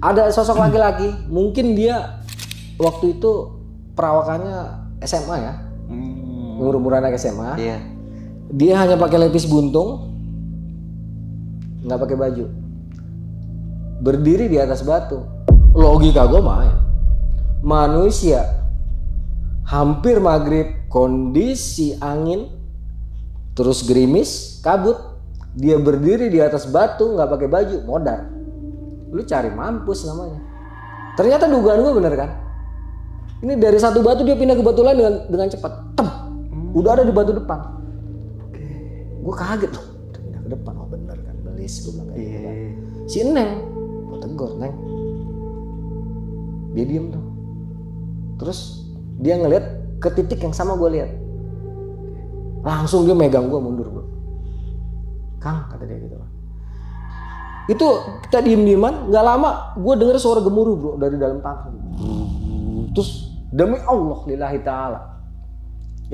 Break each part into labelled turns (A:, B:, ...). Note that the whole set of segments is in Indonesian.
A: ada sosok laki-laki mungkin dia waktu itu perawakannya SMA ya hmm. umur-umur anak SMA iya. dia hanya pakai lepis buntung nggak pakai baju berdiri di atas batu logika gue main manusia hampir maghrib kondisi angin terus gerimis kabut dia berdiri di atas batu nggak pakai baju modern lu cari mampus namanya ternyata dugaan gue bener kan ini dari satu batu dia pindah ke batu lain dengan dengan cepat tem hmm. udah ada di batu depan oke gue kaget loh pindah ke depan oh bener kan belis gue bilang kayak gitu kan. iya. si neng gue tegur neng dia diem tuh terus dia ngeliat ke titik yang sama gue lihat langsung dia megang gue mundur gue kang kata dia gitu itu kita diem dieman nggak lama gue denger suara gemuruh bro dari dalam tanah terus demi Allah lillahi ta'ala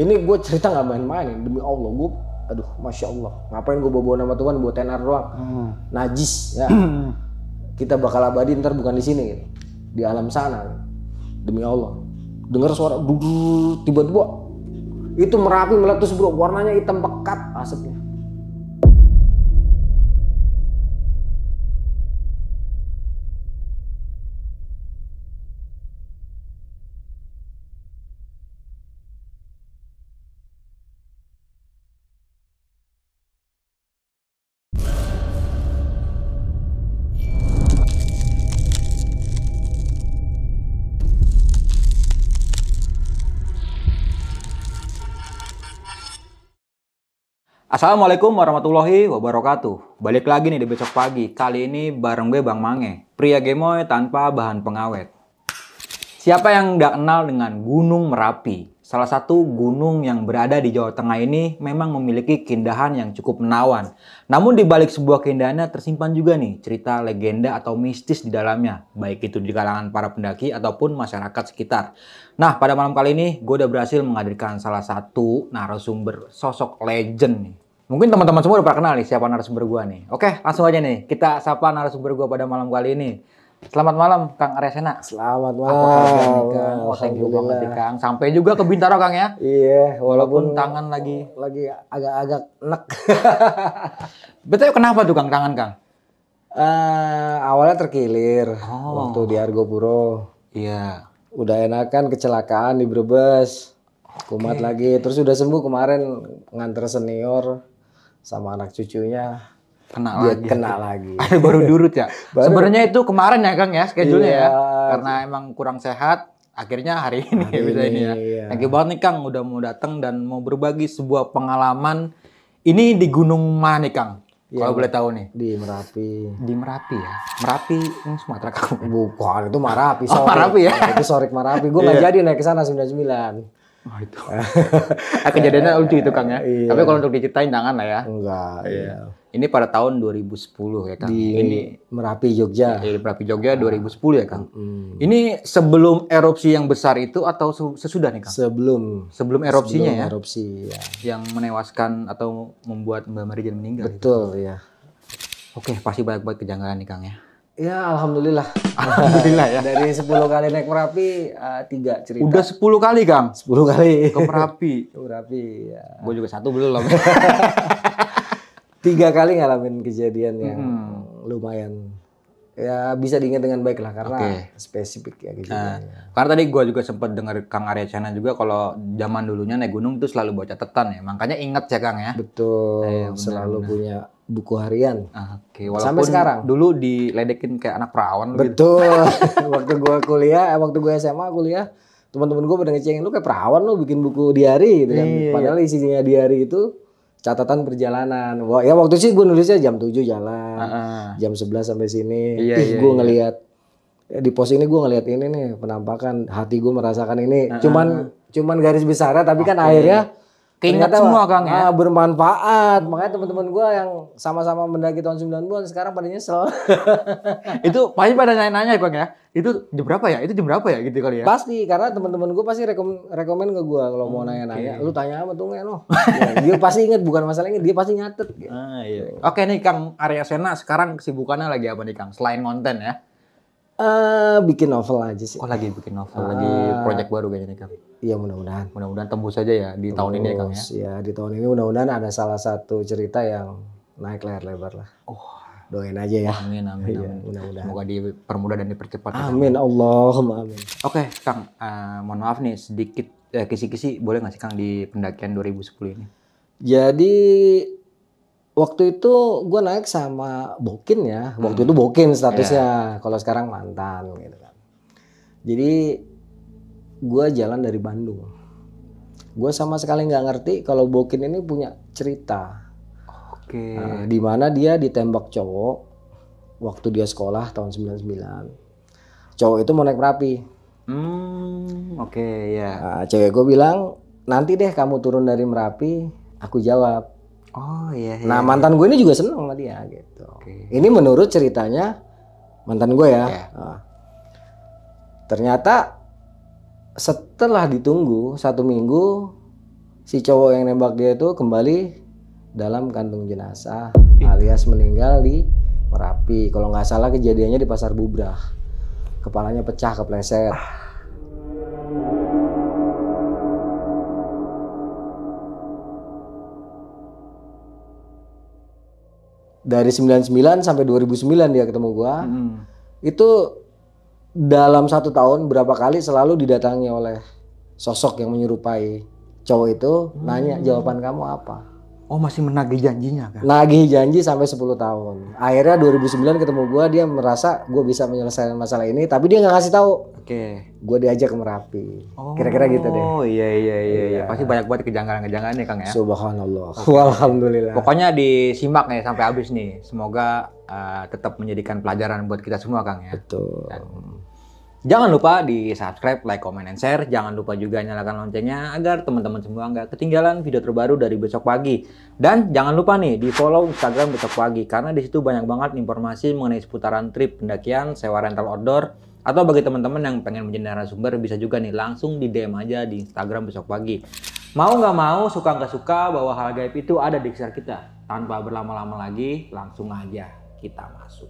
A: ini gue cerita nggak main-main demi Allah gue aduh masya Allah ngapain gue bawa-bawa nama Tuhan buat tenar doang hmm. najis ya kita bakal abadi ntar bukan di sini gitu. di alam sana gitu. demi Allah dengar suara tiba-tiba itu merapi meletus bro warnanya hitam pekat asapnya
B: Assalamualaikum warahmatullahi wabarakatuh. Balik lagi nih di besok pagi. Kali ini bareng gue Bang Mange, pria gemoy tanpa bahan pengawet. Siapa yang nggak kenal dengan Gunung Merapi? Salah satu gunung yang berada di Jawa Tengah ini memang memiliki keindahan yang cukup menawan. Namun di balik sebuah keindahannya tersimpan juga nih cerita legenda atau mistis di dalamnya, baik itu di kalangan para pendaki ataupun masyarakat sekitar. Nah, pada malam kali ini gue udah berhasil menghadirkan salah satu narasumber sosok legend nih Mungkin teman-teman semua udah pernah kenal nih siapa narasumber gua nih. Oke, langsung aja nih kita sapa narasumber gua pada malam kali ini. Selamat malam Kang Aresena. Selamat malam. Apa kabar Kang? Oh, thank you banget nih Kang. Sampai juga ke Bintaro Kang ya. Iya, walaupun, walaupun tangan
A: lagi lagi agak-agak nek.
B: Betul kenapa tuh Kang tangan Kang?
A: Uh, awalnya terkilir oh. waktu di Argo Argopuro. Iya. Udah enakan kecelakaan di Brebes. Kumat okay. lagi, terus udah sembuh kemarin nganter senior sama anak cucunya kenal dia lagi. kena lagi. baru durut ya. baru. Sebenarnya
B: itu kemarin ya Kang ya schedule ya. iya, ya. Karena emang kurang sehat akhirnya hari ini hari ya bisa ini, ya. ini ya. Iya. Thank you banget nih Kang udah mau datang dan mau berbagi sebuah pengalaman ini di gunung mana nih
A: Kang? Ya, Kalau boleh tahu nih. Di Merapi. Di Merapi ya. Merapi ini Sumatera kang Bukan, itu Marapi. Oh, sorry. Oh, Marapi ya. itu Sorik Marapi. Gue iya. nggak jadi naik ke sana sembilan
B: Oh, itu. Ah, kejadiannya lucu itu Kang ya. Iya. Tapi kalau untuk diceritain jangan lah ya. Enggak. Iya. iya. Ini pada tahun 2010 ya Kang. Di ini Merapi Jogja. Di Merapi Jogja ah. 2010 ya Kang. Hmm. Ini sebelum erupsi yang besar itu atau sesudah nih Kang? Sebelum. Sebelum erupsinya sebelum ya. erupsi ya. Yang menewaskan atau membuat Mbak Marijan meninggal. Gitu. Betul gitu. ya. Oke, pasti banyak banget kejanggalan nih Kang ya.
A: Ya alhamdulillah. Alhamdulillah ya. Dari 10 kali naik Merapi, eh, tiga uh, cerita. Udah
B: 10 kali, Kang? 10 kali. Ke Merapi.
A: Ke Merapi, ya. Gue juga satu belum. tiga kali ngalamin kejadian yang hmm. lumayan ya bisa diingat dengan baik lah karena okay. spesifik ya gitu. Nah,
B: Karena tadi gue juga sempat dengar Kang Arya Chana juga kalau zaman dulunya naik gunung itu selalu bawa catatan ya. Makanya ingat ya Kang ya. Betul. Eh, selalu punya
A: buku harian. Oke, walaupun sampai sekarang. Dulu diledekin kayak anak perawan gitu. Betul. Gitu. waktu gua kuliah, eh, waktu gua SMA kuliah, teman-teman gua pada ngecengin lu kayak perawan lu bikin buku diari gitu kan. Iya, iya. Padahal iya. isinya diari itu catatan perjalanan. Wah, ya waktu sih gua nulisnya jam 7 jalan, uh -uh. jam 11 sampai sini. Iya, Ih, iya, gua iya. ngelihat ya, di pos ini gua ngelihat ini nih penampakan, hati gua merasakan ini. Uh -uh. Cuman cuman garis besarnya tapi okay. kan akhirnya
B: keinget Ternyata, semua Kang ya. Ah,
A: bermanfaat. Makanya teman-teman gue yang sama-sama mendaki tahun 90-an sekarang pada nyesel. itu pasti pada nanya-nanya Kang ya. Itu jam berapa ya? Itu jam berapa ya gitu kali ya. Pasti karena teman-teman gue pasti rekom rekomen ke gue kalau mau nanya-nanya. Okay. Lu tanya apa tuh lo. ya, dia pasti inget bukan masalah inget, dia pasti nyatet. Gitu. Ah, iya.
B: Oke nih Kang Arya Sena sekarang kesibukannya lagi apa nih Kang? Selain konten ya.
A: Uh, bikin novel aja sih. Oh lagi bikin novel, uh, lagi eh, proyek baru kayaknya nih Kang. Iya mudah-mudahan. Mudah-mudahan tembus saja ya di tembus, tahun ini ya Kang ya. Iya di tahun ini mudah-mudahan ada salah satu cerita yang naik layar lebar lah. Oh. Doain aja ya. Amin amin. Iya, amin. Ya, mudah-mudahan. Semoga dipermudah dan dipercepat. Ya, ya. Amin ya, Allahumma amin.
B: Oke okay, Kang, uh, mohon maaf nih sedikit eh, kisi-kisi boleh nggak sih Kang di pendakian 2010 ini?
A: Jadi Waktu itu gue naik sama Bokin ya. Waktu hmm. itu Bokin statusnya. Yeah. Kalau sekarang mantan gitu kan. Jadi gue jalan dari Bandung. Gue sama sekali nggak ngerti kalau Bokin ini punya cerita. Oke. Okay. Nah, di mana dia ditembak cowok waktu dia sekolah tahun 99. Cowok itu mau naik Merapi. Hmm, oke okay, ya. Yeah. Nah, cewek gue bilang, "Nanti deh kamu turun dari Merapi." Aku jawab, Oh iya. iya nah mantan gue ini juga seneng sama dia gitu. Okay. Ini menurut ceritanya mantan gue ya. Yeah. Nah, ternyata setelah ditunggu satu minggu si cowok yang nembak dia itu kembali dalam kantung jenazah alias meninggal di Merapi. Kalau nggak salah kejadiannya di Pasar Bubrah. Kepalanya pecah kepleset. Ah. dari 99 sampai 2009 dia ketemu gua. Hmm. Itu dalam satu tahun berapa kali selalu didatangi oleh sosok yang menyerupai cowok itu hmm. nanya mm. jawaban kamu apa?
B: Oh masih menagih
A: janjinya kan? Nagih janji sampai 10 tahun. Akhirnya 2009 ketemu gue, dia merasa gue bisa menyelesaikan masalah ini, tapi dia nggak ngasih tahu. Oke. Okay. Gue diajak ke Merapi.
B: Oh. Kira-kira gitu deh. Oh iya iya iya. iya. iya. Pasti banyak banget kejanggalan-kejanggalan nih ya, Kang ya. Subhanallah. Okay.
A: Alhamdulillah. Pokoknya
B: disimak nih sampai habis nih. Semoga uh, tetap menjadikan pelajaran buat kita semua Kang ya. Betul. Dan Jangan lupa di subscribe, like, comment, and share. Jangan lupa juga nyalakan loncengnya agar teman-teman semua nggak ketinggalan video terbaru dari besok pagi. Dan jangan lupa nih di follow Instagram besok pagi karena di situ banyak banget informasi mengenai seputaran trip pendakian, sewa rental outdoor, atau bagi teman-teman yang pengen menjadi narasumber bisa juga nih langsung di DM aja di Instagram besok pagi. Mau nggak mau, suka nggak suka bahwa hal gaib itu ada di sekitar kita. Tanpa berlama-lama lagi, langsung aja kita masuk.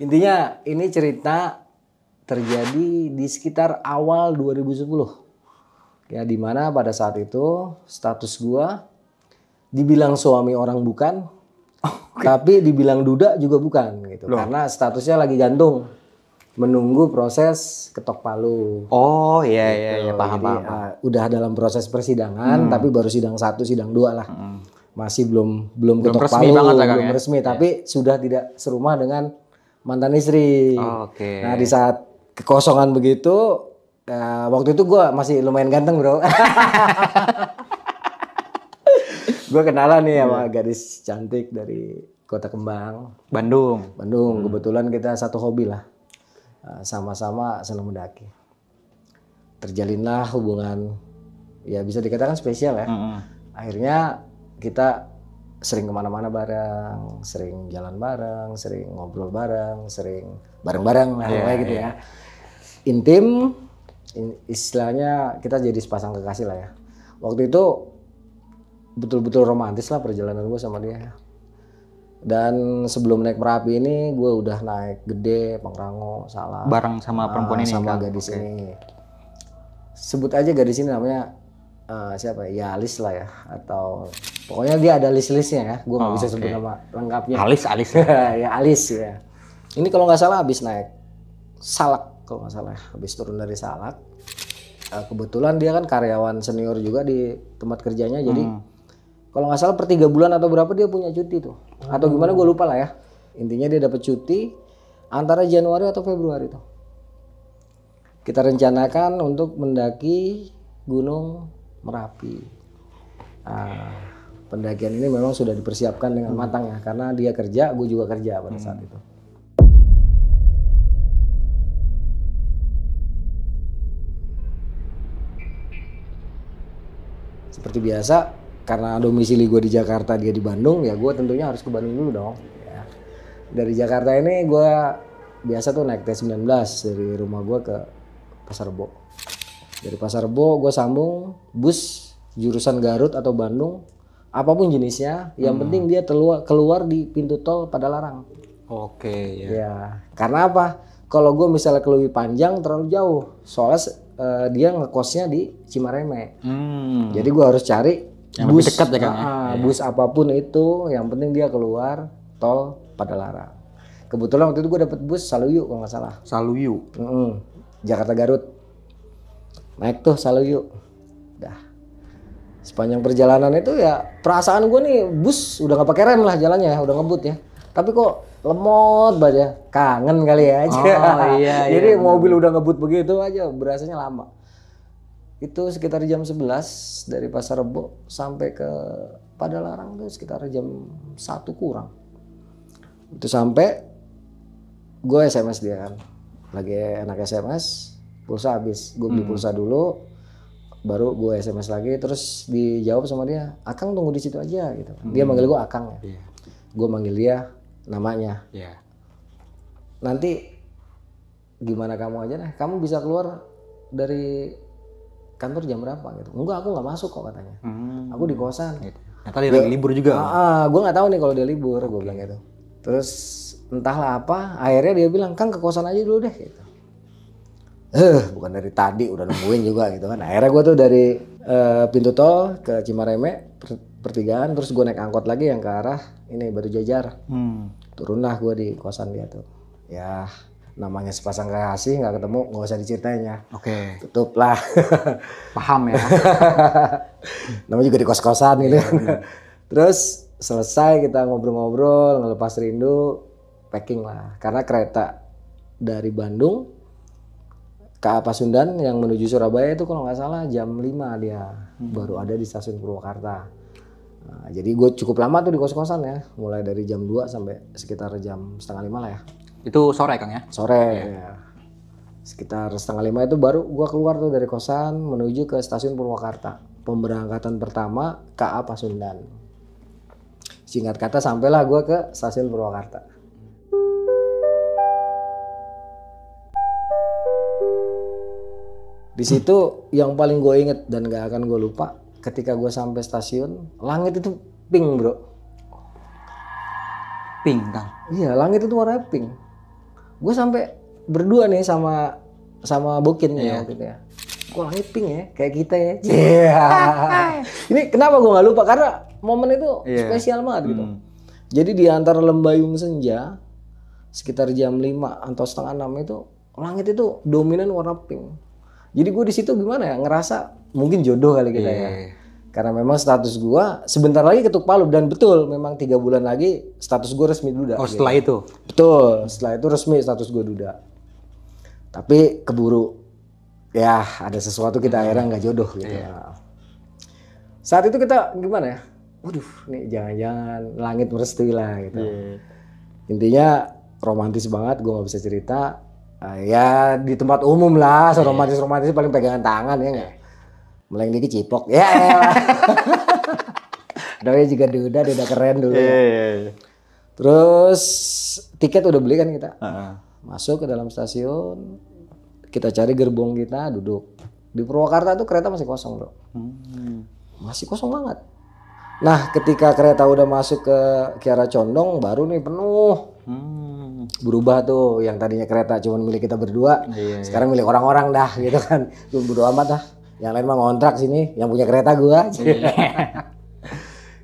A: Intinya ini cerita terjadi di sekitar awal 2010. Ya, di mana pada saat itu status gua dibilang suami orang bukan, okay. tapi dibilang duda juga bukan gitu. Loh. Karena statusnya lagi gantung menunggu proses ketok palu. Oh iya, iya gitu. iya iya paham Jadi, paham. Uh, udah dalam proses persidangan hmm. tapi baru sidang satu, sidang dua lah. Hmm masih belum belum, belum ketok resmi palu, banget belum belum ya? resmi, iya. tapi sudah tidak serumah dengan mantan istri. Oke. Okay. Nah di saat kekosongan begitu, ya, waktu itu gue masih lumayan ganteng bro. gue kenalan nih sama yeah. gadis cantik dari Kota Kembang, Bandung. Bandung. Hmm. Kebetulan kita satu hobi lah, eh, sama-sama senang mendaki. Terjalinlah hubungan, ya bisa dikatakan spesial ya. Hmm. Akhirnya kita sering kemana-mana bareng, sering jalan bareng, sering ngobrol bareng, sering bareng-bareng lah yeah, gitu yeah. ya. Intim, istilahnya kita jadi sepasang kekasih lah ya. Waktu itu betul-betul romantis lah perjalanan gue sama dia. Dan sebelum naik Merapi ini gue udah naik Gede, Pangrango, Salah. Bareng sama ah, perempuan ini? Sama kan? gadis okay. ini. Sebut aja gadis ini namanya uh, siapa ya? ya Alis lah ya atau pokoknya dia ada list-listnya ya gue nggak oh, bisa okay. sebut nama lengkapnya Alis Alis ya? ya Alis ya ini kalau nggak salah habis naik Salak kalau nggak salah ya. habis turun dari Salak uh, kebetulan dia kan karyawan senior juga di tempat kerjanya hmm. jadi kalau nggak salah per tiga bulan atau berapa dia punya cuti tuh hmm. atau gimana gue lupa lah ya intinya dia dapat cuti antara Januari atau Februari tuh kita rencanakan untuk mendaki Gunung Merapi. Uh, pendakian ini memang sudah dipersiapkan dengan hmm. matang ya, karena dia kerja, gue juga kerja pada saat hmm. itu. Seperti biasa, karena domisili gue di Jakarta, dia di Bandung, ya gue tentunya harus ke Bandung dulu dong. Ya. Dari Jakarta ini gue biasa tuh naik T19 dari rumah gue ke Pasar Bok dari Pasar Bo gue sambung bus jurusan Garut atau Bandung apapun jenisnya yang hmm. penting dia telua, keluar di pintu tol pada larang oke okay, ya. ya karena apa kalau gue misalnya ke lebih panjang terlalu jauh soalnya uh, dia ngekosnya di Cimareme
C: hmm.
A: jadi gue harus cari
C: yang bus dekat ya kan uh, bus
A: apapun itu yang penting dia keluar tol pada larang kebetulan waktu itu gue dapet bus Saluyu kalau nggak salah Saluyu mm -hmm. Jakarta Garut naik tuh selalu yuk dah sepanjang perjalanan itu ya perasaan gue nih bus udah gak pakai rem lah jalannya udah ngebut ya tapi kok lemot banget ya kangen kali ya aja oh, iya, iya jadi iya. mobil udah ngebut begitu aja berasanya lama itu sekitar jam 11 dari pasar rebo sampai ke Padalarang tuh sekitar jam satu kurang itu sampai gue SMS dia kan lagi enak SMS pulsa habis gue beli hmm. pulsa dulu baru gue sms lagi terus dijawab sama dia akang tunggu di situ aja gitu hmm. dia manggil gue akang yeah. Iya. gue manggil dia namanya yeah. nanti gimana kamu aja deh kamu bisa keluar dari kantor jam berapa gitu enggak aku nggak masuk kok katanya
B: hmm. aku di
A: kosan gitu.
B: tadi lagi libur juga. Ah,
A: ah gue nggak tahu nih kalau dia libur, okay. gue bilang gitu. Terus entahlah apa, akhirnya dia bilang, "Kang ke kosan aja dulu deh." gitu eh bukan dari tadi udah nemuin juga gitu kan akhirnya gue tuh dari uh, pintu tol ke Cimareme per, pertigaan terus gue naik angkot lagi yang ke arah ini baru jajar
B: hmm.
A: turunlah gue di kosan dia tuh ya namanya sepasang kekasih nggak ketemu nggak usah diceritain ya oke okay. tutuplah paham ya namanya juga di kos kosan gitu kan iya, yeah, terus selesai kita ngobrol-ngobrol ngelepas rindu packing lah karena kereta dari Bandung KA Pasundan yang menuju Surabaya itu kalau nggak salah jam 5 dia hmm. baru ada di stasiun Purwakarta. Nah, jadi gue cukup lama tuh di kos-kosan ya, mulai dari jam 2 sampai sekitar jam setengah lima lah ya. Itu sore Kang ya? Sore ya. Sekitar setengah lima itu baru gue keluar tuh dari kosan menuju ke stasiun Purwakarta. Pemberangkatan pertama KA Pasundan. Singkat kata sampailah gue ke stasiun Purwakarta. Di situ yang paling gue inget dan gak akan gue lupa ketika gue sampai stasiun, langit itu pink bro. Pink kan? Iya, langit itu warna pink. Gue sampai berdua nih sama sama Bokin yeah. Iya. ya gitu ya. Gue langit pink ya, kayak kita ya. Yeah. Iya. Ini kenapa gue nggak lupa? Karena momen itu yeah. spesial banget gitu. Hmm. Jadi di antara lembayung senja sekitar jam 5 atau setengah enam itu langit itu dominan warna pink jadi gue di situ gimana ya ngerasa mungkin jodoh kali kita yeah. ya. Iya. Karena memang status gue sebentar lagi ketuk palu dan betul memang tiga bulan lagi status gue resmi duda. Oh setelah gitu. itu? Betul setelah itu resmi status gue duda. Tapi keburu ya ada sesuatu kita hmm. akhirnya nggak jodoh gitu. Yeah. Saat itu kita gimana ya? Waduh, nih jangan-jangan langit merestui lah gitu. Yeah. Intinya romantis banget, gue nggak bisa cerita uh, ya di tempat umum lah seromantis romantis paling pegangan tangan ya nggak meleng dikit cipok ya yeah. ya, ya. juga duda, duda keren dulu. Yeah, yeah, yeah. Iya. Terus tiket udah beli kan kita. Uh -huh. Masuk ke dalam stasiun, kita cari gerbong kita, duduk. Di Purwakarta tuh kereta masih kosong, Bro.
C: Hmm.
A: Masih kosong banget. Nah, ketika kereta udah masuk ke Kiara Condong, baru nih penuh.
C: Hmm.
A: Berubah tuh yang tadinya kereta cuma milik kita berdua, iya, iya. sekarang iya. milik orang-orang dah gitu kan. Gue berdua amat dah. Yang lain mah ngontrak sini, yang punya kereta gua. Iya.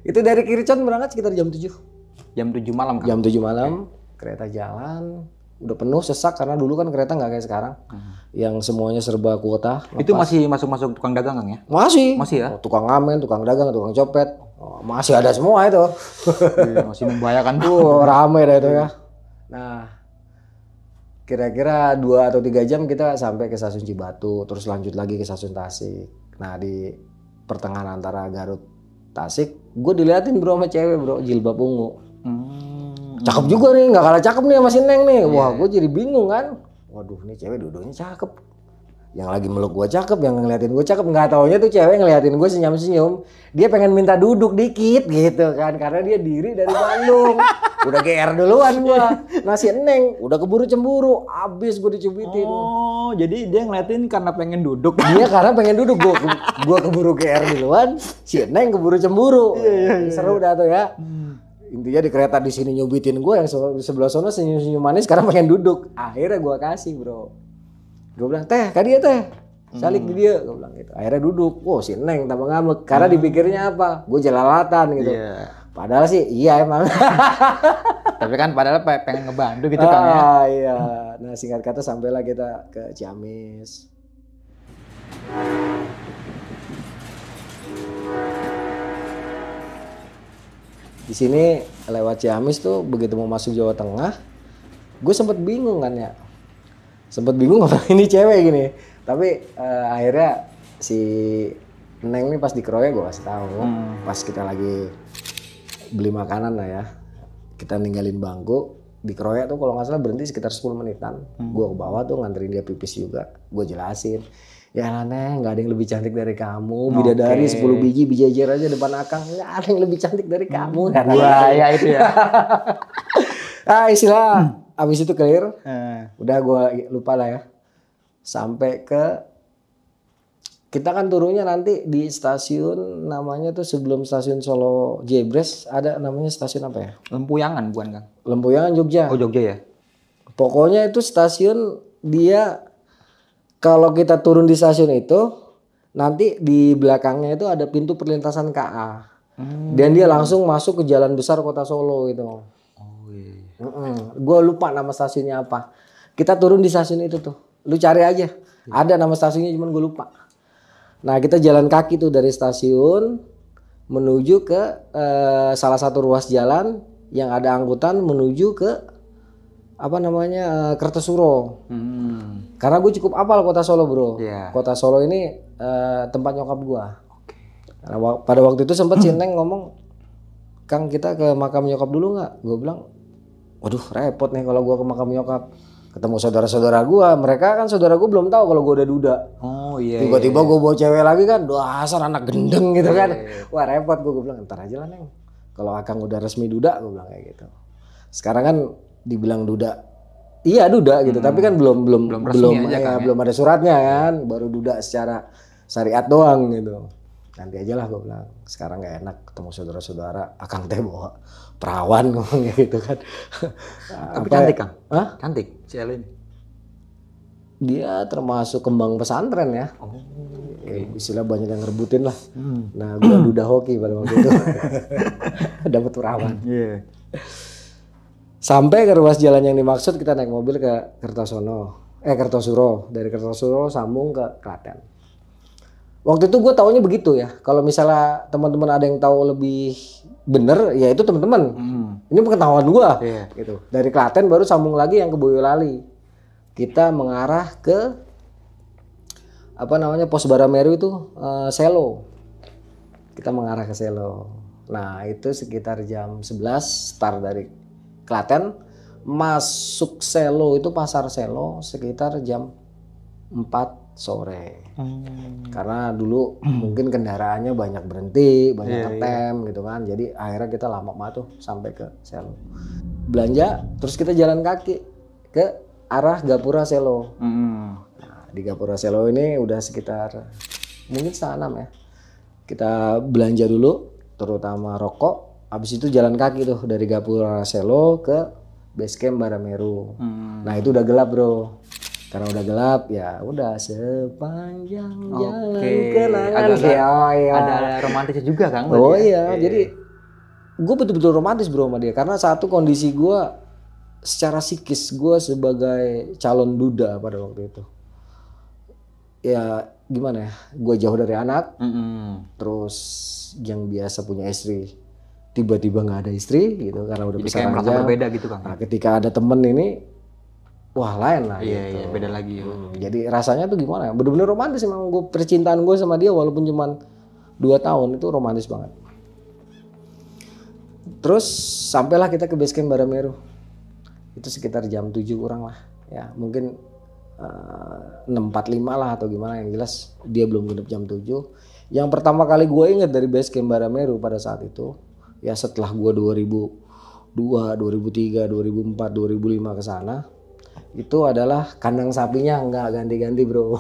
A: itu dari Kiricon berangkat sekitar jam 7. Jam 7 malam kan? Jam 7 malam, okay. kereta jalan, udah penuh sesak karena dulu kan kereta nggak kayak sekarang hmm. yang semuanya serba kuota lepas. itu masih
B: masuk-masuk tukang dagang ya
A: masih masih ya oh, tukang ngamen tukang dagang tukang copet oh, masih ada semua itu iya, masih membahayakan tuh ramai deh itu ya iya. nah kira-kira dua atau tiga jam kita sampai ke stasiun Cibatu terus lanjut lagi ke stasiun Tasik nah di pertengahan antara Garut Tasik gue diliatin bro sama cewek bro jilbab ungu hmm. Cakep hmm. juga nih, nggak kalah cakep nih sama si Neng nih. Iya. Wah, gue jadi bingung kan. Waduh, nih cewek dudunya cakep. Yang lagi meluk gue cakep, yang ngeliatin gue cakep. Nggak taunya tuh cewek ngeliatin gue senyum-senyum. Dia pengen minta duduk dikit gitu kan. Karena dia diri dari Bandung. Udah GR duluan gue. Nasi Neng, udah keburu cemburu. Abis gue dicubitin. Oh, jadi dia ngeliatin karena pengen duduk. Dia karena pengen duduk. Gue ke, gua keburu GR duluan, si Neng keburu cemburu. Iya, iya, Seru udah tuh ya. Hmm intinya di kereta di sini nyubitin gue yang sebelah sana senyum senyum manis sekarang pengen duduk akhirnya gue kasih bro gue bilang teh kan dia teh salik hmm. dia gue bilang gitu akhirnya duduk wow si neng tambah ngamuk karena hmm. dipikirnya apa gue jelalatan gitu yeah. padahal sih iya emang tapi kan padahal pengen ngebantu gitu ya. ah, kan ya iya nah singkat kata sampailah kita ke Ciamis di sini lewat Ciamis tuh begitu mau masuk Jawa Tengah gue sempet bingung kan ya sempet bingung apa ini cewek gini tapi uh, akhirnya si Neng ini pas dikeroyok gue kasih tahu hmm. pas kita lagi beli makanan lah ya kita ninggalin bangku dikeroyok tuh kalau nggak salah berhenti sekitar 10 menitan hmm. gue ke bawah tuh nganterin dia pipis juga gue jelasin ya aneh neng nggak ada yang lebih cantik dari kamu bidadari okay. 10 biji bijajer aja depan akang nggak ada yang lebih cantik dari kamu hmm, wah ya, ya itu ya ah istilah hmm. abis itu clear hmm. udah gue lupa lah ya sampai ke kita kan turunnya nanti di stasiun namanya tuh sebelum stasiun Solo Jebres ada namanya stasiun apa ya? Lempuyangan bukan kan? Lempuyangan Jogja. Oh Jogja ya. Pokoknya itu stasiun dia kalau kita turun di stasiun itu nanti di belakangnya itu ada pintu perlintasan KA. Hmm. Dan dia langsung masuk ke jalan besar kota Solo gitu. Oh iya. Gue lupa nama stasiunnya apa. Kita turun di stasiun itu tuh. Lu cari aja. Iya. Ada nama stasiunnya cuman gue lupa. Nah kita jalan kaki tuh dari stasiun menuju ke uh, salah satu ruas jalan yang ada angkutan menuju ke apa namanya eh, Kertesuro Hmm. Karena gue cukup apal kota Solo bro. Yeah. Kota Solo ini uh, tempat nyokap gue. Okay. pada waktu itu sempat Sinteng ngomong, Kang kita ke makam nyokap dulu nggak? Gue bilang, waduh repot nih kalau gue ke makam nyokap. Ketemu saudara-saudara gue, mereka kan saudara gue belum tahu kalau gue udah duda. Oh iya. tiba Tiba-tiba iya. gue bawa cewek lagi kan, dasar anak gendeng gitu iya, kan. Yeah. Iya. Wah repot gue bilang, ntar aja lah neng. Kalau akang udah resmi duda, gue bilang kayak gitu. Sekarang kan dibilang duda iya duda gitu tapi kan hmm. belum belum belum belum, aja ya, kan, ya. belum ada suratnya kan baru duda secara syariat doang gitu nanti aja lah gue bilang sekarang nggak enak ketemu saudara-saudara akang teh bawa perawan ngomongnya gitu kan tapi Apa, ya? cantik kan Hah? cantik si dia termasuk kembang pesantren ya oh, okay. Ya, istilah banyak yang ngerebutin lah hmm. nah gue duda hoki pada waktu itu dapat perawan yeah. Sampai ke ruas jalan yang dimaksud kita naik mobil ke Kertosono. Eh Kertosuro, dari Kertosuro sambung ke Klaten. Waktu itu gue taunya begitu ya. Kalau misalnya teman-teman ada yang tahu lebih bener, ya itu teman-teman. Hmm. Ini pengetahuan gue, yeah. gitu. Dari Klaten baru sambung lagi yang ke Boyolali. Kita mengarah ke apa namanya pos Barameru itu uh, Selo. Kita mengarah ke Selo. Nah itu sekitar jam 11 start dari Klaten masuk selo itu pasar selo sekitar jam 4 sore. Hmm. Karena dulu mungkin kendaraannya banyak berhenti, banyak yeah, ketem iya. yeah. gitu kan. Jadi akhirnya kita lama banget tuh sampai ke Selo. Belanja, terus kita jalan kaki ke arah Gapura Selo. Hmm. Nah, di Gapura Selo ini udah sekitar mungkin setengah enam ya. Kita belanja dulu, terutama rokok. Habis itu jalan kaki tuh dari Gapura Selo ke basecamp Barameru. Hmm. Nah, itu udah gelap, Bro. Karena udah gelap ya udah sepanjang
C: okay. jalan kenangan. Agak,
A: ya, ya, ya. Ada romantisnya juga, Kang. Oh ya? iya, okay. Iya, jadi iya. gue betul-betul romantis bro sama dia karena satu kondisi gue secara psikis gue sebagai calon duda pada waktu itu ya gimana ya gue jauh dari anak mm -hmm. terus yang biasa punya istri tiba-tiba nggak ada istri gitu karena udah bisa besar aja. beda gitu kan. Nah, ketika ada temen ini wah lain lah
B: iya, gitu. Iya, beda lagi. Ya. Hmm,
A: jadi rasanya tuh gimana? Ya? Bener-bener romantis emang gue percintaan gue sama dia walaupun cuma dua tahun itu romantis banget. Terus sampailah kita ke basecamp Barameru. Itu sekitar jam 7 kurang lah. Ya, mungkin uh, eh, 6.45 lah atau gimana yang jelas dia belum genep jam 7. Yang pertama kali gue inget dari basecamp Barameru pada saat itu ya setelah gue 2002, 2003, 2004, 2005 ke sana itu adalah kandang sapinya nggak ganti-ganti bro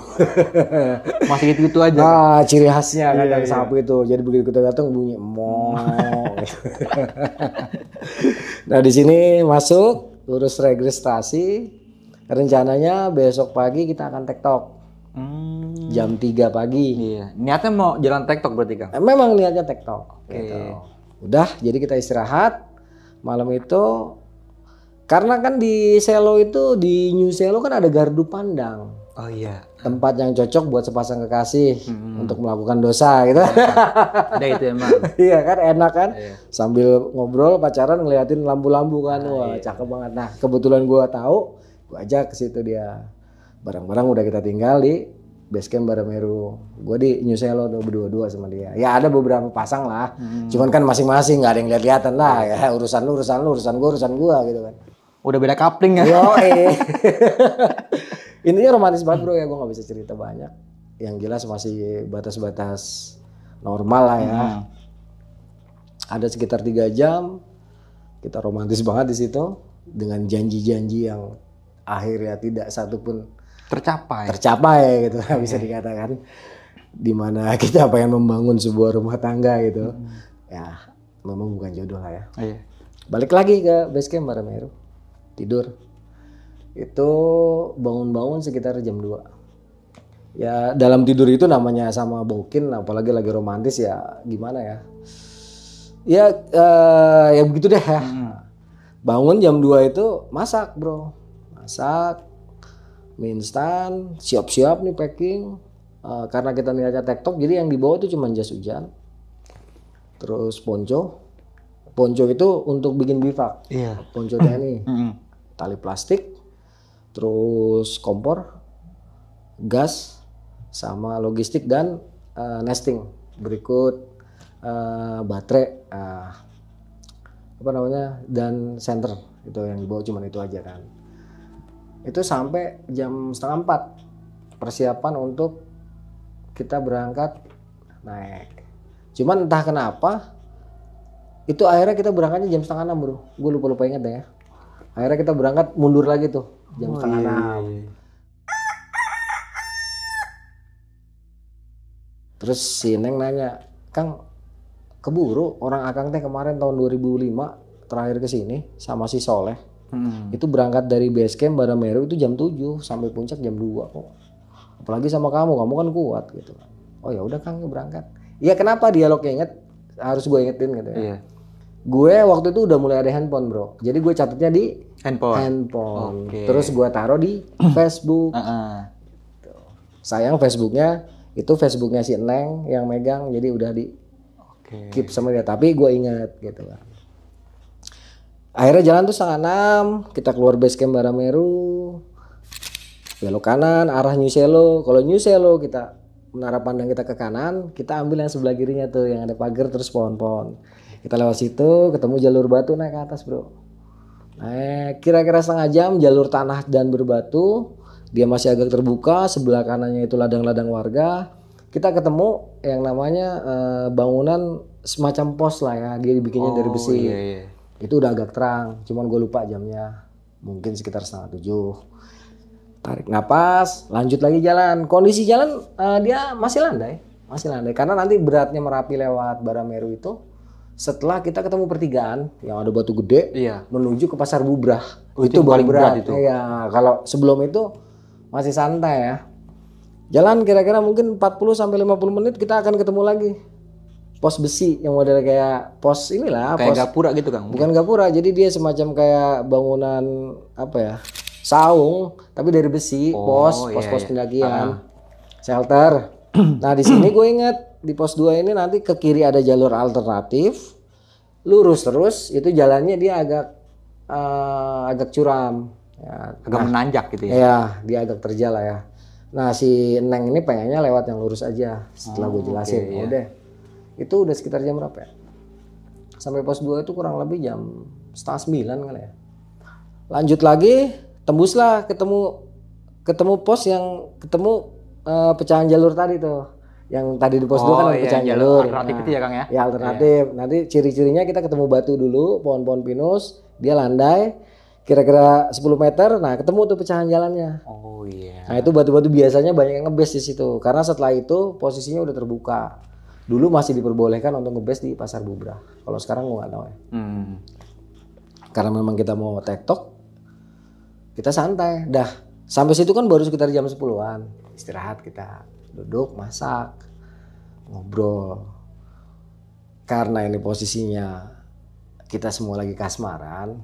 A: masih gitu gitu aja ah ciri khasnya iya, kandang iya, sapi itu jadi begitu kita datang bunyi mo nah di sini masuk lurus registrasi rencananya besok pagi kita akan tektok
C: hmm.
A: jam 3 pagi iya. niatnya mau jalan tektok berarti kan memang niatnya tektok okay. gitu Udah, jadi kita istirahat. Malam itu karena kan di Selo itu di New Selo kan ada gardu pandang. Oh iya. Tempat yang cocok buat sepasang kekasih hmm. untuk melakukan dosa gitu. Ada itu emang. iya kan enak kan. Iya. Sambil ngobrol pacaran ngeliatin lampu-lampu kan. Nah, Wah, iya. cakep banget. Nah, kebetulan gue tahu, gue ajak ke situ dia. Barang-barang udah kita tinggal di Basecamp Meru. Gue di New Selo berdua-dua sama dia. Ya ada beberapa pasang lah. Hmm. Cuman kan masing-masing nggak ada yang lihat-lihatan lah. Iya. Ya, urusan lu, urusan lu, urusan gue, urusan gue gitu kan. Udah beda coupling ya. Yo, eh. Intinya romantis banget bro ya. Gue nggak bisa cerita banyak. Yang jelas masih batas-batas normal lah ya. Hmm. Ada sekitar tiga jam. Kita romantis banget di situ dengan janji-janji yang akhirnya tidak satupun tercapai tercapai gitu okay. bisa dikatakan dimana kita pengen membangun sebuah rumah tangga gitu hmm. ya memang bukan jodoh lah ya oh, iya. balik lagi ke base camp Meru tidur itu bangun-bangun sekitar jam 2 ya dalam tidur itu namanya sama bokin apalagi lagi romantis ya gimana ya ya uh, ya begitu deh ya hmm. bangun jam 2 itu masak bro masak mie instan siap-siap nih packing uh, karena kita niatnya tektok jadi yang dibawa itu cuma jas hujan terus ponco ponco itu untuk bikin bivak yeah. ponco TNI mm tali plastik terus kompor gas sama logistik dan uh, nesting berikut uh, baterai uh, apa namanya dan center itu yang dibawa cuma itu aja kan itu sampai jam setengah empat persiapan untuk kita berangkat naik cuman entah kenapa itu akhirnya kita berangkatnya jam setengah enam bro gue lupa lupa inget ya akhirnya kita berangkat mundur lagi tuh jam oh, setengah iya, enam iya, iya. terus si Neng nanya Kang keburu orang Akang teh kemarin tahun 2005 terakhir ke sini sama si Soleh Hmm. Itu berangkat dari base camp Bara Meru itu jam 7 sampai puncak jam 2 kok. Apalagi sama kamu, kamu kan kuat gitu. Oh ya udah Kang berangkat. Iya kenapa dialognya inget harus gue ingetin gitu ya. Iya. Gue waktu itu udah mulai ada handphone bro, jadi gue catatnya di handphone. Handphone. Okay. Terus gue taruh di Facebook. Uh -uh. Sayang Facebooknya itu Facebooknya si Neng yang megang, jadi udah di
C: okay. keep
A: sama dia. Tapi gue ingat gitu kan akhirnya jalan tuh setengah enam kita keluar base camp Meru, belok kanan arah New Selo kalau New Selo kita menara pandang kita ke kanan kita ambil yang sebelah kirinya tuh yang ada pagar terus pohon-pohon kita lewat situ ketemu jalur batu naik ke atas bro Nah kira-kira setengah jam jalur tanah dan berbatu dia masih agak terbuka sebelah kanannya itu ladang-ladang warga kita ketemu yang namanya uh, bangunan semacam pos lah ya dia dibikinnya oh, dari besi iya, iya itu udah agak terang, cuman gue lupa jamnya. Mungkin sekitar setengah tujuh. Tarik nafas, lanjut lagi jalan. Kondisi jalan uh, dia masih landai, masih landai. Karena nanti beratnya merapi lewat Barameru itu setelah kita ketemu pertigaan yang ada batu gede iya. menuju ke pasar bubrah oh, itu, itu paling berat, berat itu Iya, kalau sebelum itu masih santai ya jalan kira-kira mungkin 40 sampai 50 menit kita akan ketemu lagi pos besi yang model kayak pos inilah kayak pos, gapura gitu kang bukan gapura jadi dia semacam kayak bangunan apa ya saung tapi dari besi oh, pos iya, pos pos iya. pendakian uh ah. shelter nah di sini gue inget di pos 2 ini nanti ke kiri ada jalur alternatif lurus terus itu jalannya dia agak uh, agak curam ya, agak nah, menanjak gitu ya ya dia agak terjal lah ya nah si Neng ini pengennya lewat yang lurus aja setelah oh, gue jelasin okay, ya iya. udah iya itu udah sekitar jam berapa ya? Sampai pos 2 itu kurang lebih jam setengah sembilan kali ya. Lanjut lagi, tembuslah ketemu ketemu pos yang ketemu uh, pecahan jalur tadi tuh yang tadi di pos oh, 2 kan iya, pecahan jalur alternatif nah, itu ya Kang ya. Ya alternatif. Iya. Nanti ciri-cirinya kita ketemu batu dulu, pohon-pohon pinus, dia landai kira-kira 10 meter, nah ketemu tuh pecahan jalannya.
C: Oh iya.
A: Nah itu batu-batu biasanya banyak yang ngebes di situ karena setelah itu posisinya udah terbuka dulu masih diperbolehkan untuk ngebase di pasar Bubra. Kalau sekarang nggak tahu ya. Hmm. Karena memang kita mau tektok, kita santai. Dah sampai situ kan baru sekitar jam 10-an. Istirahat kita duduk masak ngobrol. Karena ini posisinya kita semua lagi kasmaran,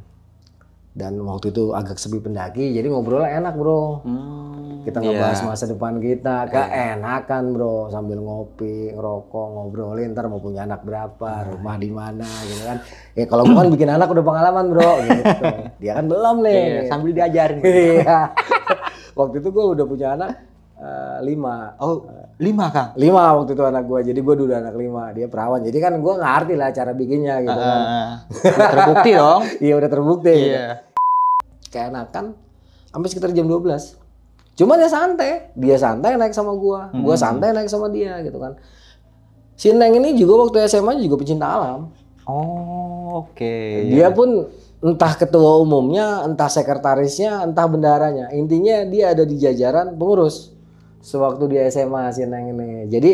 A: dan waktu itu agak sepi pendaki jadi ngobrolnya enak bro hmm, kita iya. ngebahas yeah. masa depan kita keenakan iya. yeah. bro sambil ngopi ngerokok ngobrolin ntar mau punya anak berapa nah. rumah di mana gitu kan ya kalau gue kan bikin anak udah pengalaman bro gitu dia kan belum nih yeah, sambil diajarin iya waktu itu gue udah punya anak uh, lima oh Lima kang? Lima waktu itu anak gue. Jadi gue dulu anak lima. Dia perawan. Jadi kan gue ngerti lah cara bikinnya gitu uh, kan. Ah,
C: ah. terbukti dong.
A: iya udah terbukti. Gitu. Iya. Yeah. Gitu. kan sampai sekitar jam 12. Cuma dia santai. Dia santai naik sama gue. Hmm. Gue santai naik sama dia gitu kan. Si Neng ini juga waktu SMA juga pecinta alam. Oh
C: oke. Okay. Dia yeah.
A: pun entah ketua umumnya, entah sekretarisnya, entah bendaranya. Intinya dia ada di jajaran pengurus sewaktu di SMA sih nang ini. Jadi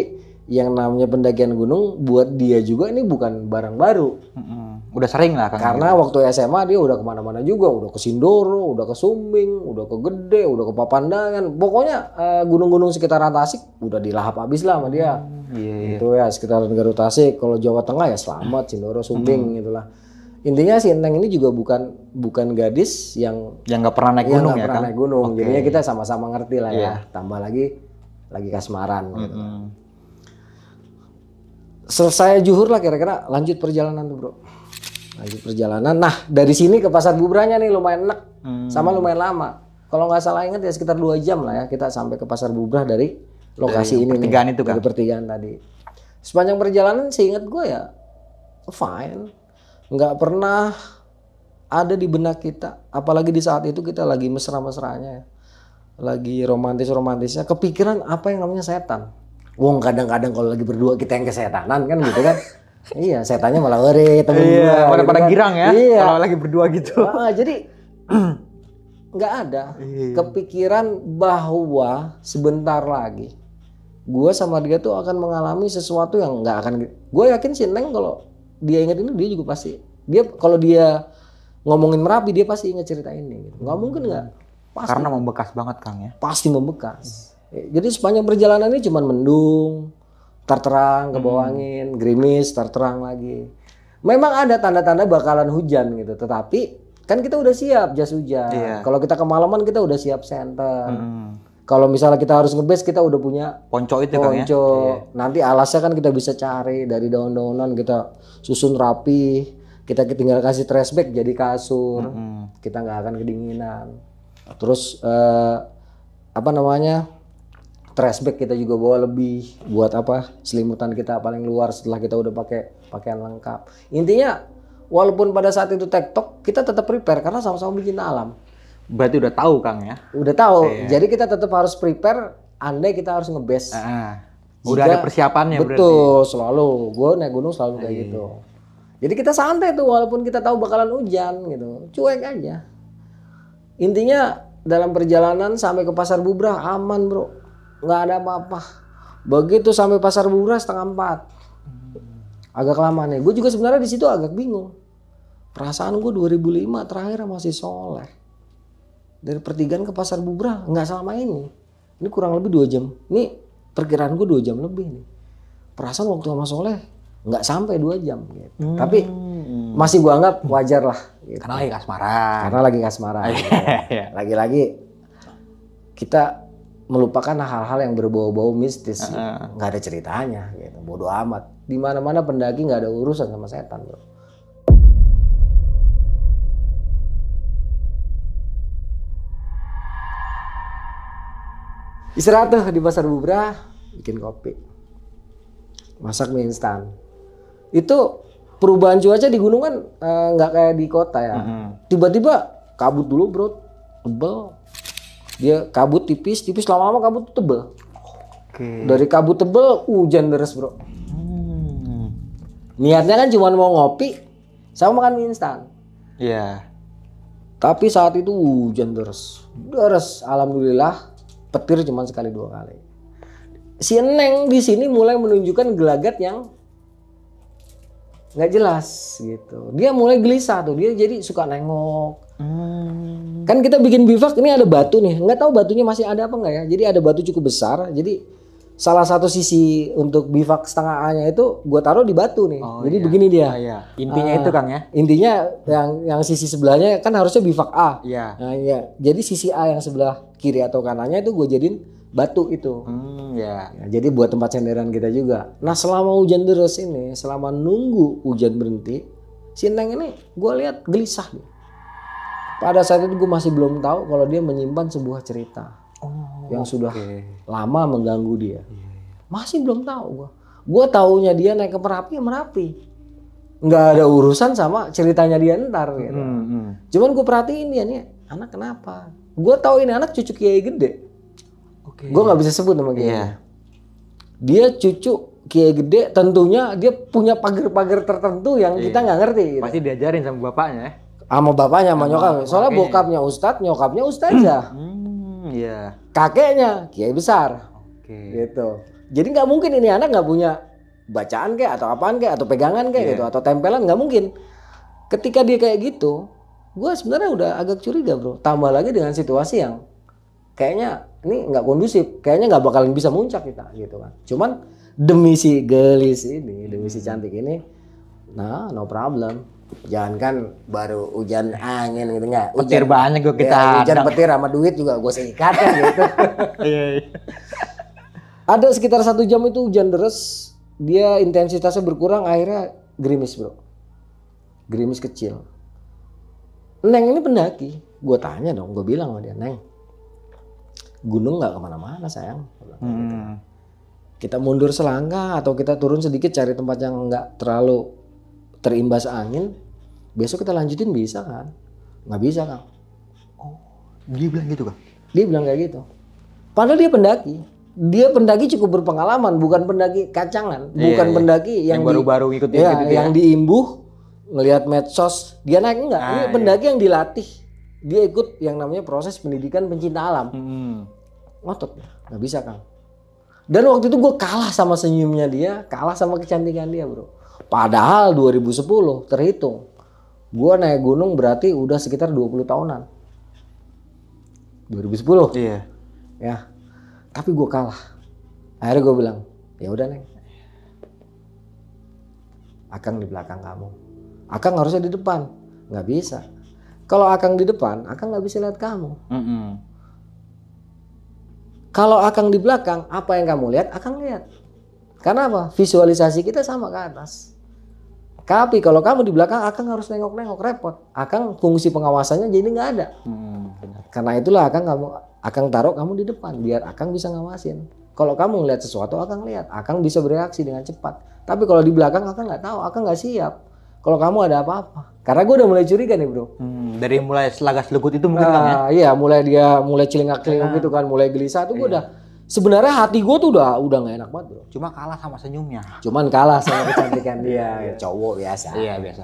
A: yang namanya pendakian gunung buat dia juga ini bukan barang baru. Mm-hmm. Udah sering lah kan. Karena gitu. waktu SMA dia udah kemana-mana juga, udah ke Sindoro, udah ke Sumbing, udah ke Gede, udah ke Papandangan. Pokoknya uh, gunung-gunung sekitaran Tasik udah dilahap habis lah sama dia. Mm, iya, iya. Itu ya sekitaran Garut Tasik. Kalau Jawa Tengah ya Selamat, Sindoro, Sumbing mm-hmm. gitulah intinya si Enteng ini juga bukan bukan gadis yang
B: yang nggak pernah naik gunung ya, pernah kan? naik
A: gunung. Okay. Jadinya kita sama-sama ngerti lah yeah. ya. Iya. Tambah lagi lagi kasmaran. Mm -hmm. gitu. Selesai juhur lah kira-kira lanjut perjalanan tuh bro. Lanjut perjalanan. Nah dari sini ke pasar bubranya nih lumayan enak,
C: mm. sama lumayan
A: lama. Kalau nggak salah ingat ya sekitar dua jam lah ya kita sampai ke pasar bubrah dari lokasi dari ini pertigaan itu kan? Dari pertigaan tadi. Sepanjang perjalanan sih ingat gue ya fine nggak pernah ada di benak kita apalagi di saat itu kita lagi mesra-mesranya ya. lagi romantis-romantisnya kepikiran apa yang namanya setan wong kadang-kadang kalau lagi berdua kita yang kesetanan kan gitu kan iya setannya malah ore temen iya, gua gitu pada pada kan. girang ya iya. kalau lagi berdua gitu nah, jadi nggak ada iya. kepikiran bahwa sebentar lagi gue sama dia tuh akan mengalami sesuatu yang nggak akan gue yakin sih Neng kalau dia ingat ini dia juga pasti dia kalau dia ngomongin merapi dia pasti ingat cerita ini gitu. nggak mungkin nggak pasti. karena membekas banget kang ya pasti membekas eh, jadi sepanjang perjalanan ini cuma mendung terterang ke hmm. bawah hmm. gerimis terterang lagi memang ada tanda-tanda bakalan hujan gitu tetapi kan kita udah siap jas hujan yeah. kalau kita kemalaman kita udah siap senter hmm kalau misalnya kita harus ngebes, kita udah punya ya, ya?
B: ponco itu ponco. kan ya.
A: Nanti alasnya kan kita bisa cari dari daun-daunan kita susun rapi, kita tinggal kasih trash bag jadi kasur. Mm -hmm. Kita nggak akan kedinginan. Terus eh, apa namanya? Trash bag kita juga bawa lebih buat apa? Selimutan kita paling luar setelah kita udah pakai pakaian lengkap. Intinya walaupun pada saat itu tektok kita tetap prepare karena sama-sama bikin alam. Berarti udah tahu Kang ya? Udah tahu. Iya. Jadi kita tetap harus prepare. Andai kita harus ngebes. Uh, uh. Udah Jika, ada persiapannya betul, berarti. Betul selalu. Gue naik gunung selalu kayak iya. gitu. Jadi kita santai tuh walaupun kita tahu bakalan hujan gitu. Cuek aja. Intinya dalam perjalanan sampai ke Pasar Bubrah aman bro. Gak ada apa-apa. Begitu sampai Pasar Bubrah setengah empat. Hmm. Agak kelamaan ya. Gue juga sebenarnya di situ agak bingung. Perasaan gue 2005 terakhir masih soleh dari pertigaan ke pasar bubrah nggak sama ini ini kurang lebih dua jam ini perkiraan gue dua jam lebih nih perasaan waktu sama Soleh nggak sampai dua jam gitu. Hmm. tapi masih gue anggap wajar lah gitu. karena lagi kasmaran karena lagi kasmaran iya, iya. gitu. lagi-lagi kita melupakan hal-hal yang berbau-bau mistis gitu. nggak ada ceritanya gitu bodoh amat di mana-mana pendaki nggak ada urusan sama setan bro istirahat tuh di pasar bubrah bikin kopi masak mie instan itu perubahan cuaca di gunung kan eh, nggak uh, kayak di kota ya tiba-tiba mm -hmm. kabut dulu bro tebel dia kabut tipis tipis lama-lama kabut tebel okay. dari kabut tebel hujan deras bro hmm. niatnya kan cuma mau ngopi sama makan mie instan iya yeah. tapi saat itu hujan deras, deras. alhamdulillah petir cuma sekali dua kali. Si Neng di sini mulai menunjukkan gelagat yang nggak jelas gitu. Dia mulai gelisah tuh, dia jadi suka nengok. Hmm. Kan kita bikin bivak ini ada batu nih, nggak tahu batunya masih ada apa nggak ya. Jadi ada batu cukup besar, jadi salah satu sisi untuk bivak setengah A-nya itu gue taruh di batu nih. Oh, Jadi iya. begini dia. Oh, iya.
B: Intinya uh, itu Kang ya.
A: Intinya yang yang sisi sebelahnya kan harusnya bivak A. Iya. Nah, iya. Jadi sisi A yang sebelah kiri atau kanannya itu gue jadiin batu itu. Hmm, iya. ya. Jadi buat tempat senderan kita juga. Nah, selama hujan deras ini, selama nunggu hujan berhenti, si ini gue lihat gelisah. Pada saat itu gue masih belum tahu kalau dia menyimpan sebuah cerita yang okay. sudah lama mengganggu dia. Yeah. Iya. Masih belum tahu gua. Gua taunya dia naik ke Merapi, ya Merapi. Nggak ada urusan sama ceritanya dia ntar gitu. Mm, hmm. Cuman gue perhatiin dia nih, anak kenapa? Gue tahu ini anak cucu kiai gede. Oke. Okay. Gue nggak bisa sebut nama kiai. Yeah. Iya. Dia cucu kiai gede, tentunya dia punya pagar-pagar tertentu yang yeah. kita nggak ngerti. Gitu. Pasti diajarin sama bapaknya. Eh. Sama bapaknya, sama, sama nyokap. Soalnya bokapnya ustadz, nyokapnya ustadzah. Hmm, iya. Yeah kakeknya kiai besar Oke. gitu jadi nggak mungkin ini anak nggak punya bacaan kayak atau apaan kayak atau pegangan kayak yeah. gitu atau tempelan nggak mungkin ketika dia kayak gitu gue sebenarnya udah agak curiga bro tambah lagi dengan situasi yang kayaknya ini nggak kondusif kayaknya nggak bakalan bisa muncak kita gitu kan cuman demi si gelis ini demi si hmm. cantik ini nah no problem Jangan kan baru hujan angin gitu ya. Hujan, petir banyak gue kita. Ya, hujan petir sama duit juga gue kan gitu. Iya, iya. Ada sekitar satu jam itu hujan deras, dia intensitasnya berkurang, akhirnya gerimis bro. Gerimis kecil. Neng ini pendaki. Gue tanya dong, gue bilang sama dia, Neng, gunung nggak kemana-mana sayang. Gitu. Hmm. Kita mundur selangkah atau kita turun sedikit cari tempat yang nggak terlalu terimbas angin besok kita lanjutin bisa kan nggak bisa kang oh dia bilang gitu kang dia bilang kayak gitu padahal dia pendaki dia pendaki cukup berpengalaman bukan pendaki kacangan iya, bukan iya. pendaki yang baru-baru ikut ya, gitu yang ya. diimbuh ngelihat medsos dia naik enggak ah, ini iya. pendaki yang dilatih dia ikut yang namanya proses pendidikan pencinta alam hmm. ngotot nggak bisa kang dan waktu itu gue kalah sama senyumnya dia kalah sama kecantikan dia bro Padahal 2010 terhitung. gue naik gunung berarti udah sekitar 20 tahunan. 2010. Iya. Ya. Tapi gue kalah. Akhirnya gue bilang, ya udah neng. Akang di belakang kamu. Akang harusnya di depan. Gak bisa. Kalau Akang di depan, Akang gak bisa lihat kamu. Mm -mm. Kalau Akang di belakang, apa yang kamu lihat, Akang lihat. Karena apa? Visualisasi kita sama ke atas. Tapi kalau kamu di belakang, Akang harus nengok-nengok repot. Akang fungsi pengawasannya jadi nggak ada. Hmm, Karena itulah Akang kamu Akang taruh kamu di depan biar Akang bisa ngawasin. Kalau kamu ngeliat sesuatu, Akang lihat. Akang bisa bereaksi dengan cepat. Tapi kalau di belakang, Akang nggak tahu. Akang nggak siap. Kalau kamu ada apa-apa. Karena gue udah mulai curiga nih bro. Hmm, dari mulai selagas legut itu mungkin nah, kan ya? Iya, mulai dia mulai celingak-celinguk nah. gitu kan. Mulai gelisah itu gue iya. udah sebenarnya hati gue tuh udah udah nggak enak banget bro. Cuma kalah sama senyumnya. Cuman kalah sama kecantikan dia. ya, Cowok biasa. Iya biasa.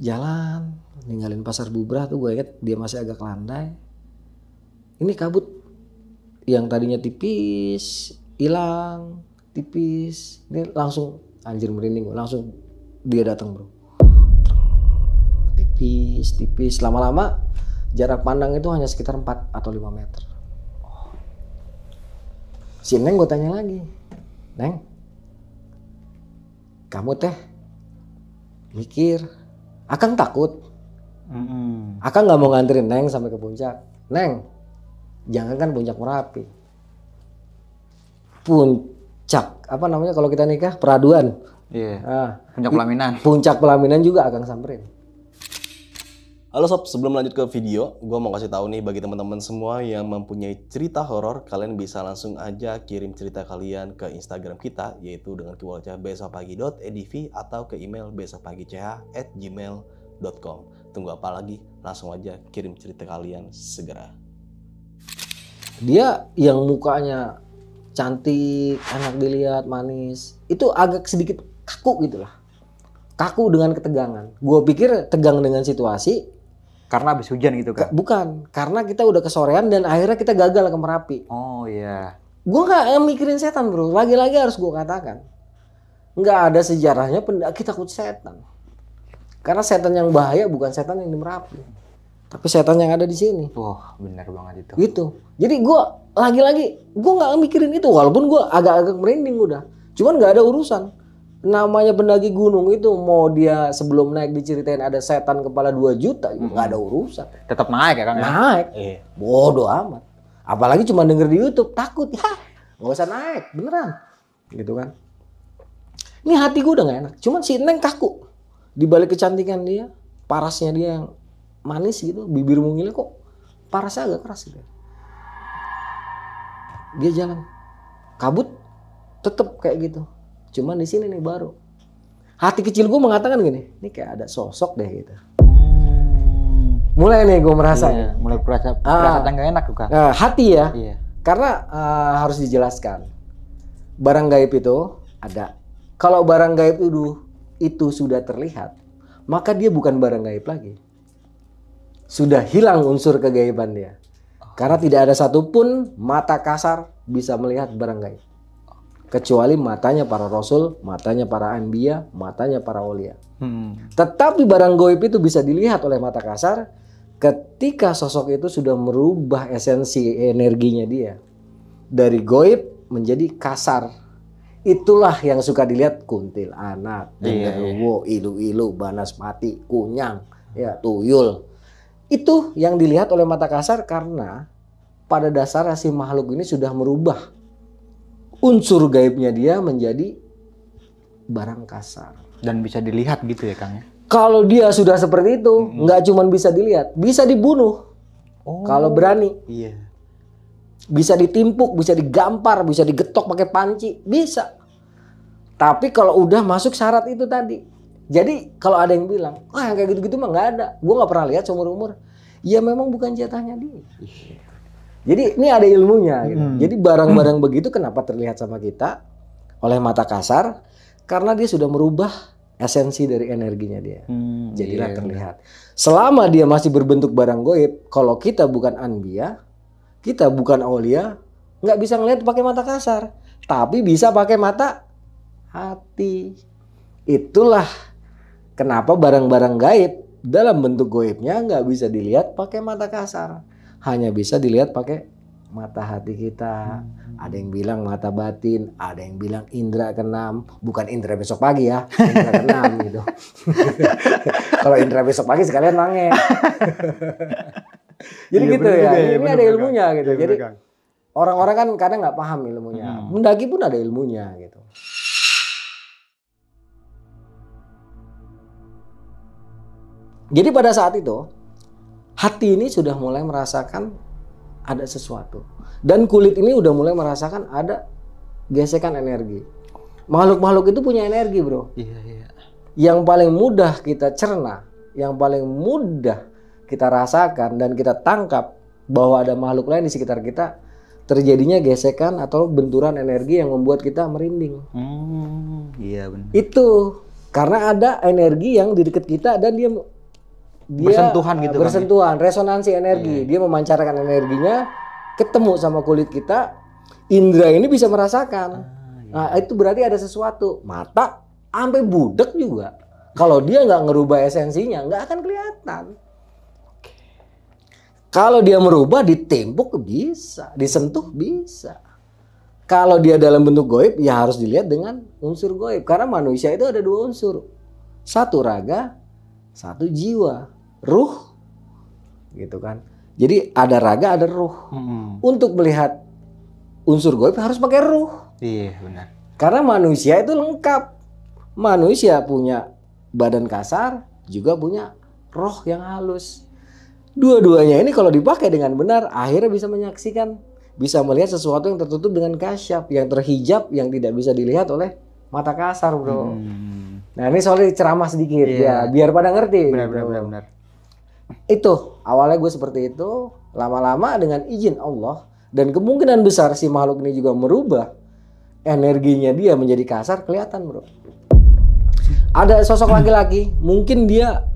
A: Jalan, ninggalin pasar bubrah tuh gue inget dia masih agak landai. Ini kabut yang tadinya tipis hilang, tipis. Ini langsung anjir merinding gue. Langsung dia datang bro. Tipis, tipis. Lama-lama jarak pandang itu hanya sekitar 4 atau 5 meter si Neng gue tanya lagi Neng kamu teh mikir Akang takut mm -hmm. nggak mau nganterin Neng sampai ke puncak Neng jangan kan puncak Merapi puncak apa namanya kalau kita nikah peraduan yeah. Iya. nah, puncak pelaminan puncak pelaminan juga Akang samperin
B: Halo sob, sebelum lanjut ke video, gue mau kasih tahu nih bagi teman-teman semua yang mempunyai cerita horor, kalian bisa langsung aja kirim cerita kalian ke Instagram kita, yaitu dengan keyword besokpagi.edv atau ke email besokpagi.ch@gmail.com. Tunggu apa lagi? Langsung aja kirim cerita kalian segera.
A: Dia yang mukanya cantik, enak dilihat, manis, itu agak sedikit kaku gitu Kaku dengan ketegangan. Gue pikir tegang dengan situasi, karena habis hujan gitu kan? Bukan, karena kita udah kesorean dan akhirnya kita gagal ke Merapi. Oh iya. Yeah. Gue nggak eh, mikirin setan bro. Lagi-lagi harus gue katakan, nggak ada sejarahnya ah, Kita takut setan. Karena setan yang bahaya bukan setan yang di Merapi, tapi setan yang ada di sini. Wah,
B: oh, benar banget
A: itu. Gitu. Jadi gue lagi-lagi gue nggak mikirin itu walaupun gue agak-agak merinding udah. Cuman nggak ada urusan namanya pendaki gunung itu mau dia sebelum naik diceritain ada setan kepala dua juta ya hmm. ada urusan tetap naik ya kang ya? naik iya. bodoh amat apalagi cuma denger di YouTube takut ya nggak usah naik beneran gitu kan ini hati gue udah gak enak cuman si Neng kaku di balik kecantikan dia parasnya dia yang manis gitu bibir mungilnya kok parasnya agak keras gitu dia jalan kabut tetep kayak gitu Cuman di sini nih baru. Hati kecil gue mengatakan gini, ini kayak ada sosok deh gitu. Hmm. Mulai nih gue merasa. Iya, mulai merasa ah, gak enak bukan? Nah, hati ya. Iya. Karena uh, harus dijelaskan. Barang gaib itu ada. Kalau barang gaib itu itu sudah terlihat, maka dia bukan barang gaib lagi. Sudah hilang unsur kegaiban dia. Oh. Karena tidak ada satupun mata kasar bisa melihat barang gaib kecuali matanya para rasul, matanya para anbiya, matanya para ulia. Hmm. Tetapi barang goib itu bisa dilihat oleh mata kasar ketika sosok itu sudah merubah esensi energinya dia. Dari goib menjadi kasar. Itulah yang suka dilihat kuntil anak, iya, iya, iya. ilu-ilu, banas mati, kunyang, ya tuyul. Itu yang dilihat oleh mata kasar karena pada dasarnya si makhluk ini sudah merubah unsur gaibnya dia menjadi barang kasar
B: dan bisa dilihat gitu ya Kang ya?
A: Kalau dia sudah seperti itu, mm-hmm. cuma bisa dilihat, bisa dibunuh. Oh. Kalau berani. Iya. Bisa ditimpuk, bisa digampar, bisa digetok pakai panci, bisa. Tapi kalau udah masuk syarat itu tadi. Jadi kalau ada yang bilang, wah oh, kayak gitu-gitu mah nggak ada. gua nggak pernah lihat seumur umur. Ya memang bukan jatahnya dia. Jadi ini ada ilmunya. Gitu. Hmm. Jadi barang-barang hmm. begitu kenapa terlihat sama kita oleh mata kasar? Karena dia sudah merubah esensi dari energinya dia. Hmm, Jadilah iya, iya, terlihat. Selama dia masih berbentuk barang goib, kalau kita bukan anbia, kita bukan aulia, nggak bisa ngelihat pakai mata kasar, tapi bisa pakai mata hati. Itulah kenapa barang-barang gaib dalam bentuk goibnya nggak bisa dilihat pakai mata kasar hanya bisa dilihat pakai mata hati kita. Hmm. Ada yang bilang mata batin, ada yang bilang indera keenam, bukan indera besok pagi ya, indera keenam gitu. Kalau indera besok pagi sekalian nange. Jadi iya, gitu ya, iya, gitu ya. ya. ini ya, ada ilmunya kan. gitu. Ya, Jadi orang-orang kan kadang nggak paham ilmunya. Hmm. Mendaki pun ada ilmunya gitu. Jadi pada saat itu hati ini sudah mulai merasakan ada sesuatu dan kulit ini udah mulai merasakan ada gesekan energi. Makhluk-makhluk itu punya energi, bro. Iya, iya. Yang paling mudah kita cerna, yang paling mudah kita rasakan dan kita tangkap bahwa ada makhluk lain di sekitar kita, terjadinya gesekan atau benturan energi yang membuat kita merinding.
B: Hmm, iya benar.
A: Itu karena ada energi yang di dekat kita dan dia dia bersentuhan gitu kan ya. bersentuhan kan? resonansi energi yeah. dia memancarkan energinya ketemu sama kulit kita indra ini bisa merasakan ah, yeah. nah itu berarti ada sesuatu mata sampai budek juga kalau dia nggak ngerubah esensinya nggak akan kelihatan kalau dia merubah ditempuk bisa disentuh bisa kalau dia dalam bentuk goib ya harus dilihat dengan unsur goib karena manusia itu ada dua unsur satu raga satu jiwa ruh gitu kan. Jadi ada raga, ada ruh. Hmm. Untuk melihat unsur goib harus pakai ruh.
C: Iya, benar.
A: Karena manusia itu lengkap. Manusia punya badan kasar, juga punya roh yang halus. Dua-duanya ini kalau dipakai dengan benar, akhirnya bisa menyaksikan, bisa melihat sesuatu yang tertutup dengan kasyaf, yang terhijab, yang tidak bisa dilihat oleh mata kasar, bro. Hmm. Nah ini soalnya ceramah sedikit yeah. ya, biar pada ngerti. Benar, benar, gitu. benar itu awalnya gue seperti itu lama-lama dengan izin Allah dan kemungkinan besar si makhluk ini juga merubah energinya dia menjadi kasar kelihatan bro ada sosok laki-laki mungkin dia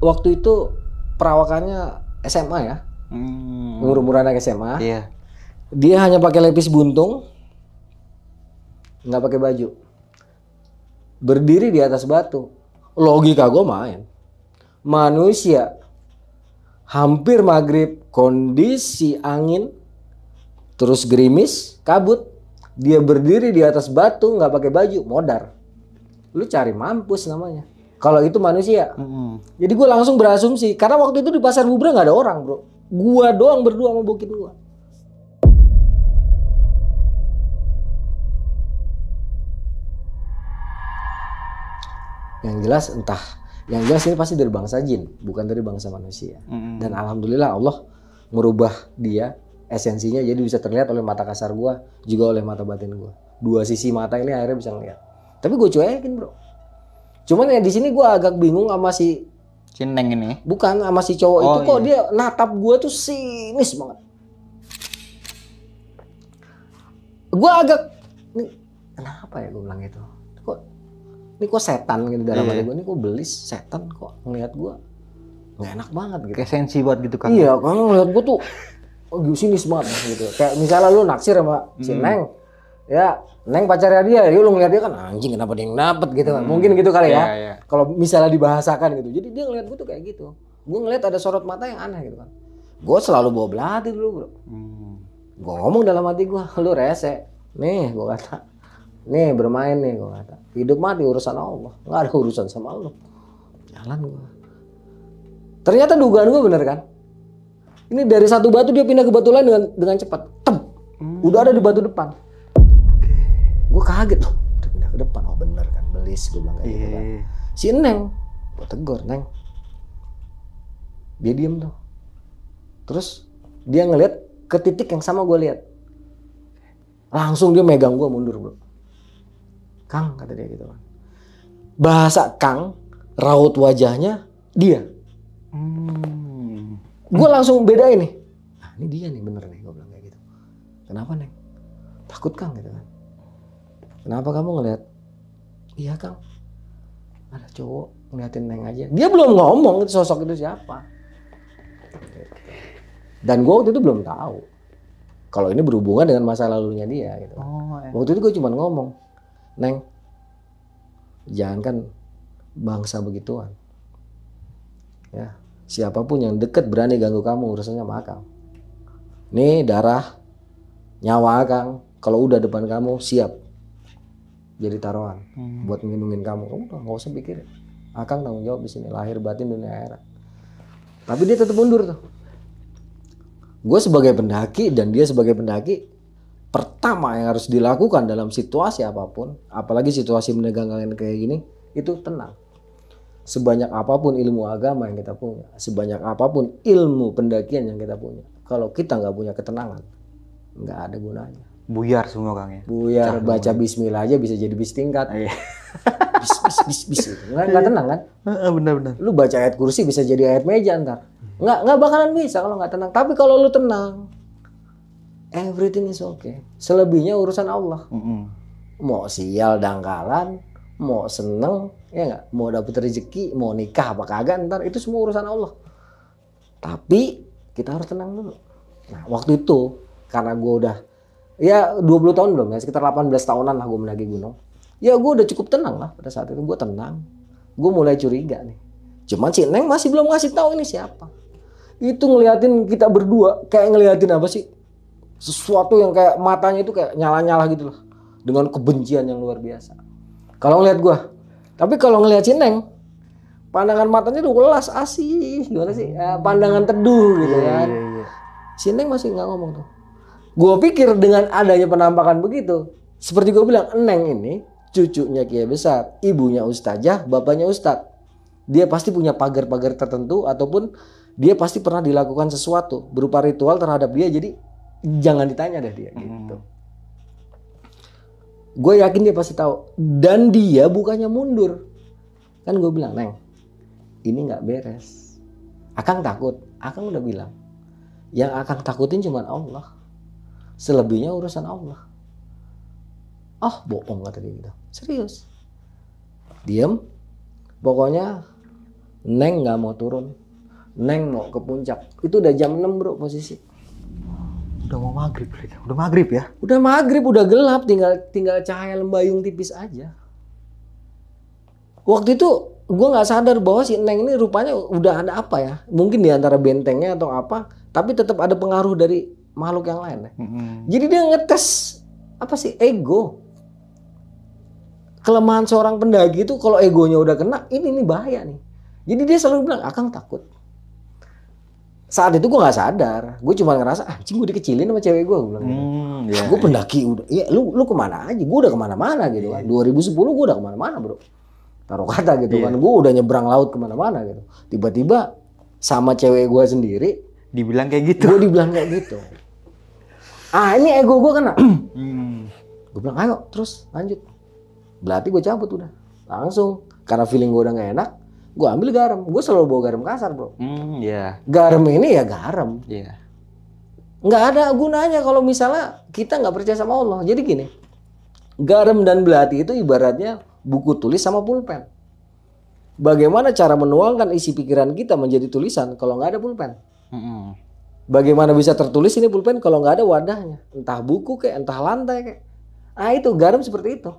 A: waktu itu perawakannya SMA ya hmm. umur-umur anak SMA iya dia hanya pakai lepis buntung nggak pakai baju berdiri di atas batu logika gue main manusia hampir maghrib kondisi angin terus gerimis kabut dia berdiri di atas batu nggak pakai baju modar lu cari mampus namanya kalau itu manusia mm-hmm. jadi gue langsung berasumsi karena waktu itu di pasar bubra nggak ada orang bro gua doang berdua mau bukit gua yang jelas entah yang jelas ini pasti dari bangsa jin, bukan dari bangsa manusia. Mm-hmm. Dan alhamdulillah Allah merubah dia esensinya jadi bisa terlihat oleh mata kasar gua juga oleh mata batin gua. Dua sisi mata ini akhirnya bisa ngeliat. Tapi gue cuekin bro. Cuman ya di sini gua agak bingung sama si Cineng ini. Bukan sama si cowok oh, itu kok iya. dia natap gua tuh sinis banget. Gua agak nih, kenapa ya gue bilang itu ini kok setan gitu dalam yeah. gue ini kok belis setan kok ngeliat gue nggak enak banget gitu. Kayak sensi buat gitu kan. Iya, kalau ngeliat gue tuh oh gue sinis banget gitu. Kayak misalnya lu naksir sama si hmm. Neng, ya Neng pacarnya dia, ya lu ngeliat dia kan anjing kenapa dia yang dapet gitu kan. Hmm. Mungkin gitu kali yeah, ya. Yeah. Iya. Kalau misalnya dibahasakan gitu. Jadi dia ngeliat gue tuh kayak gitu. Gue ngeliat ada sorot mata yang aneh gitu kan. Gue selalu bawa belati dulu bro. Hmm. Gue ngomong dalam hati gue, lu rese. Nih gue kata, Nih bermain nih gue kata. Hidup mati urusan Allah. Nggak ada urusan sama Allah. Jalan gue. Ternyata dugaan gue bener kan? Ini dari satu batu dia pindah ke batu lain dengan dengan cepat. Tem. Hmm. Udah ada di batu depan. Okay. Gue kaget tuh Udah pindah ke depan. Oh bener kan. Belis gue bilang kayak gitu kan. Iya. Si Neng. Gue tegur Neng. Dia diem tuh. Terus dia ngeliat ke titik yang sama gue lihat. Langsung dia megang gue mundur bro. Kang kata dia gitu kan. Bahasa Kang, raut wajahnya dia. Hmm. Gue langsung beda ini. Nah, ini dia nih bener nih gue bilang kayak gitu. Kenapa neng? Takut Kang gitu kan. Kenapa kamu ngeliat? Iya Kang. Ada cowok ngeliatin neng aja. Dia belum ngomong sosok itu siapa. Dan gue waktu itu belum tahu kalau ini berhubungan dengan masa lalunya dia gitu. Oh, ya. Waktu itu gue cuma ngomong, Neng, jangan kan bangsa begituan. Ya, siapapun yang deket berani ganggu kamu urusannya sama akang. Nih darah, nyawa akang. Kalau udah depan kamu siap jadi taruhan hmm. buat melindungi kamu. Kamu oh, nggak usah pikir, Akang tanggung jawab di sini lahir batin dunia akhirat. Tapi dia tetap mundur tuh. Gue sebagai pendaki dan dia sebagai pendaki pertama yang harus dilakukan dalam situasi apapun, apalagi situasi menegangkan kayak gini, itu tenang. Sebanyak apapun ilmu agama yang kita punya, sebanyak apapun ilmu pendakian yang kita punya, kalau kita nggak punya ketenangan, nggak ada gunanya. Buyar semua kang ya. Buyar Cah, baca buyar. Bismillah aja bisa jadi bis tingkat. Iya. bis bis bis bis. Nggak, nggak tenang kan? Benar benar. Lu baca ayat kursi bisa jadi ayat meja ntar. Nggak nggak bakalan bisa kalau nggak tenang. Tapi kalau lu tenang, everything is okay. Selebihnya urusan Allah. Mm -hmm. Mau sial dangkalan, mau seneng, ya nggak, mau dapat rezeki, mau nikah apa kagak, ntar itu semua urusan Allah. Tapi kita harus tenang dulu. Nah, waktu itu karena gue udah ya 20 tahun belum ya, sekitar 18 tahunan lah gue mendaki gunung. Ya gue udah cukup tenang lah pada saat itu, gue tenang. Gue mulai curiga nih. Cuman si Neng masih belum ngasih tahu ini siapa. Itu ngeliatin kita berdua kayak ngeliatin apa sih? sesuatu yang kayak matanya itu kayak nyala-nyala gitu loh dengan kebencian yang luar biasa kalau ngeliat gue tapi kalau ngeliat Cineng pandangan matanya tuh kelas asih gimana sih eh, pandangan teduh gitu iya, kan yeah, yeah. yeah. Cineng masih nggak ngomong tuh gue pikir dengan adanya penampakan begitu seperti gue bilang eneng ini cucunya Kiai Besar ibunya Ustazah bapaknya Ustadz dia pasti punya pagar-pagar tertentu ataupun dia pasti pernah dilakukan sesuatu berupa ritual terhadap dia jadi jangan ditanya deh dia hmm. gitu gue yakin dia pasti tahu dan dia bukannya mundur kan gue bilang neng ini nggak beres akang takut akang udah bilang yang akang takutin cuma Allah selebihnya urusan Allah ah oh, bohong kata dia gitu serius diem pokoknya neng nggak mau turun neng mau ke puncak itu udah jam 6 bro posisi udah mau maghrib udah maghrib ya udah maghrib udah gelap tinggal tinggal cahaya lembayung tipis aja waktu itu gue nggak sadar bahwa si Neng ini rupanya udah ada apa ya mungkin di antara bentengnya atau apa tapi tetap ada pengaruh dari makhluk yang lain mm-hmm. jadi dia ngetes apa sih ego kelemahan seorang pendaki itu kalau egonya udah kena ini ini bahaya nih jadi dia selalu bilang akang takut saat itu gue nggak sadar gue cuma ngerasa ah cing gue dikecilin sama cewek gue gue gitu. hmm, yeah. Iya, iya. pendaki udah ya lu lu kemana aja gue udah kemana-mana gitu kan yeah. 2010 gue udah kemana-mana bro taruh kata gitu yeah. kan gue udah nyebrang laut kemana-mana gitu tiba-tiba sama cewek gue sendiri dibilang kayak gitu gue dibilang kayak gitu ah ini ego gue kena hmm. gue bilang ayo terus lanjut berarti gue cabut udah langsung karena feeling gue udah gak enak gue ambil garam gue selalu bawa garam kasar bro hmm, yeah. garam ini ya garam yeah. nggak ada gunanya kalau misalnya kita nggak percaya sama Allah jadi gini garam dan belati itu ibaratnya buku tulis sama pulpen bagaimana cara menuangkan isi pikiran kita menjadi tulisan kalau nggak ada pulpen mm -hmm. bagaimana bisa tertulis ini pulpen kalau nggak ada wadahnya entah buku kayak entah lantai kayak ah itu garam seperti itu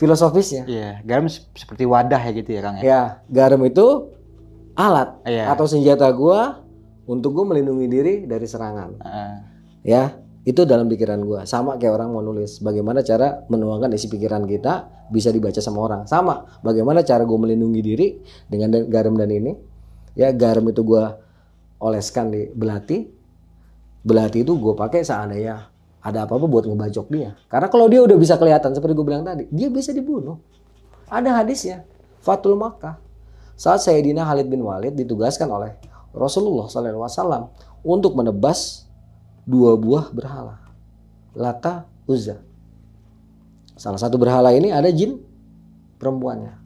A: filosofisnya. Iya, yeah. garam seperti wadah ya gitu ya Kang ya. Yeah. garam itu alat yeah. atau senjata gua untuk gua melindungi diri dari serangan. Uh. Ya, itu dalam pikiran gua. Sama kayak orang mau nulis, bagaimana cara menuangkan isi pikiran kita bisa dibaca sama orang. Sama, bagaimana cara gua melindungi diri dengan garam dan ini. Ya, garam itu gua oleskan di belati. Belati itu gua pakai seandainya ada apa-apa buat ngebacok dia. Karena kalau dia udah bisa kelihatan seperti gue bilang tadi, dia bisa dibunuh. Ada hadisnya, Fatul Makkah. Saat Sayyidina Khalid bin Walid ditugaskan oleh Rasulullah SAW untuk menebas dua buah berhala. Lata, Uzza. Salah satu berhala ini ada jin perempuannya.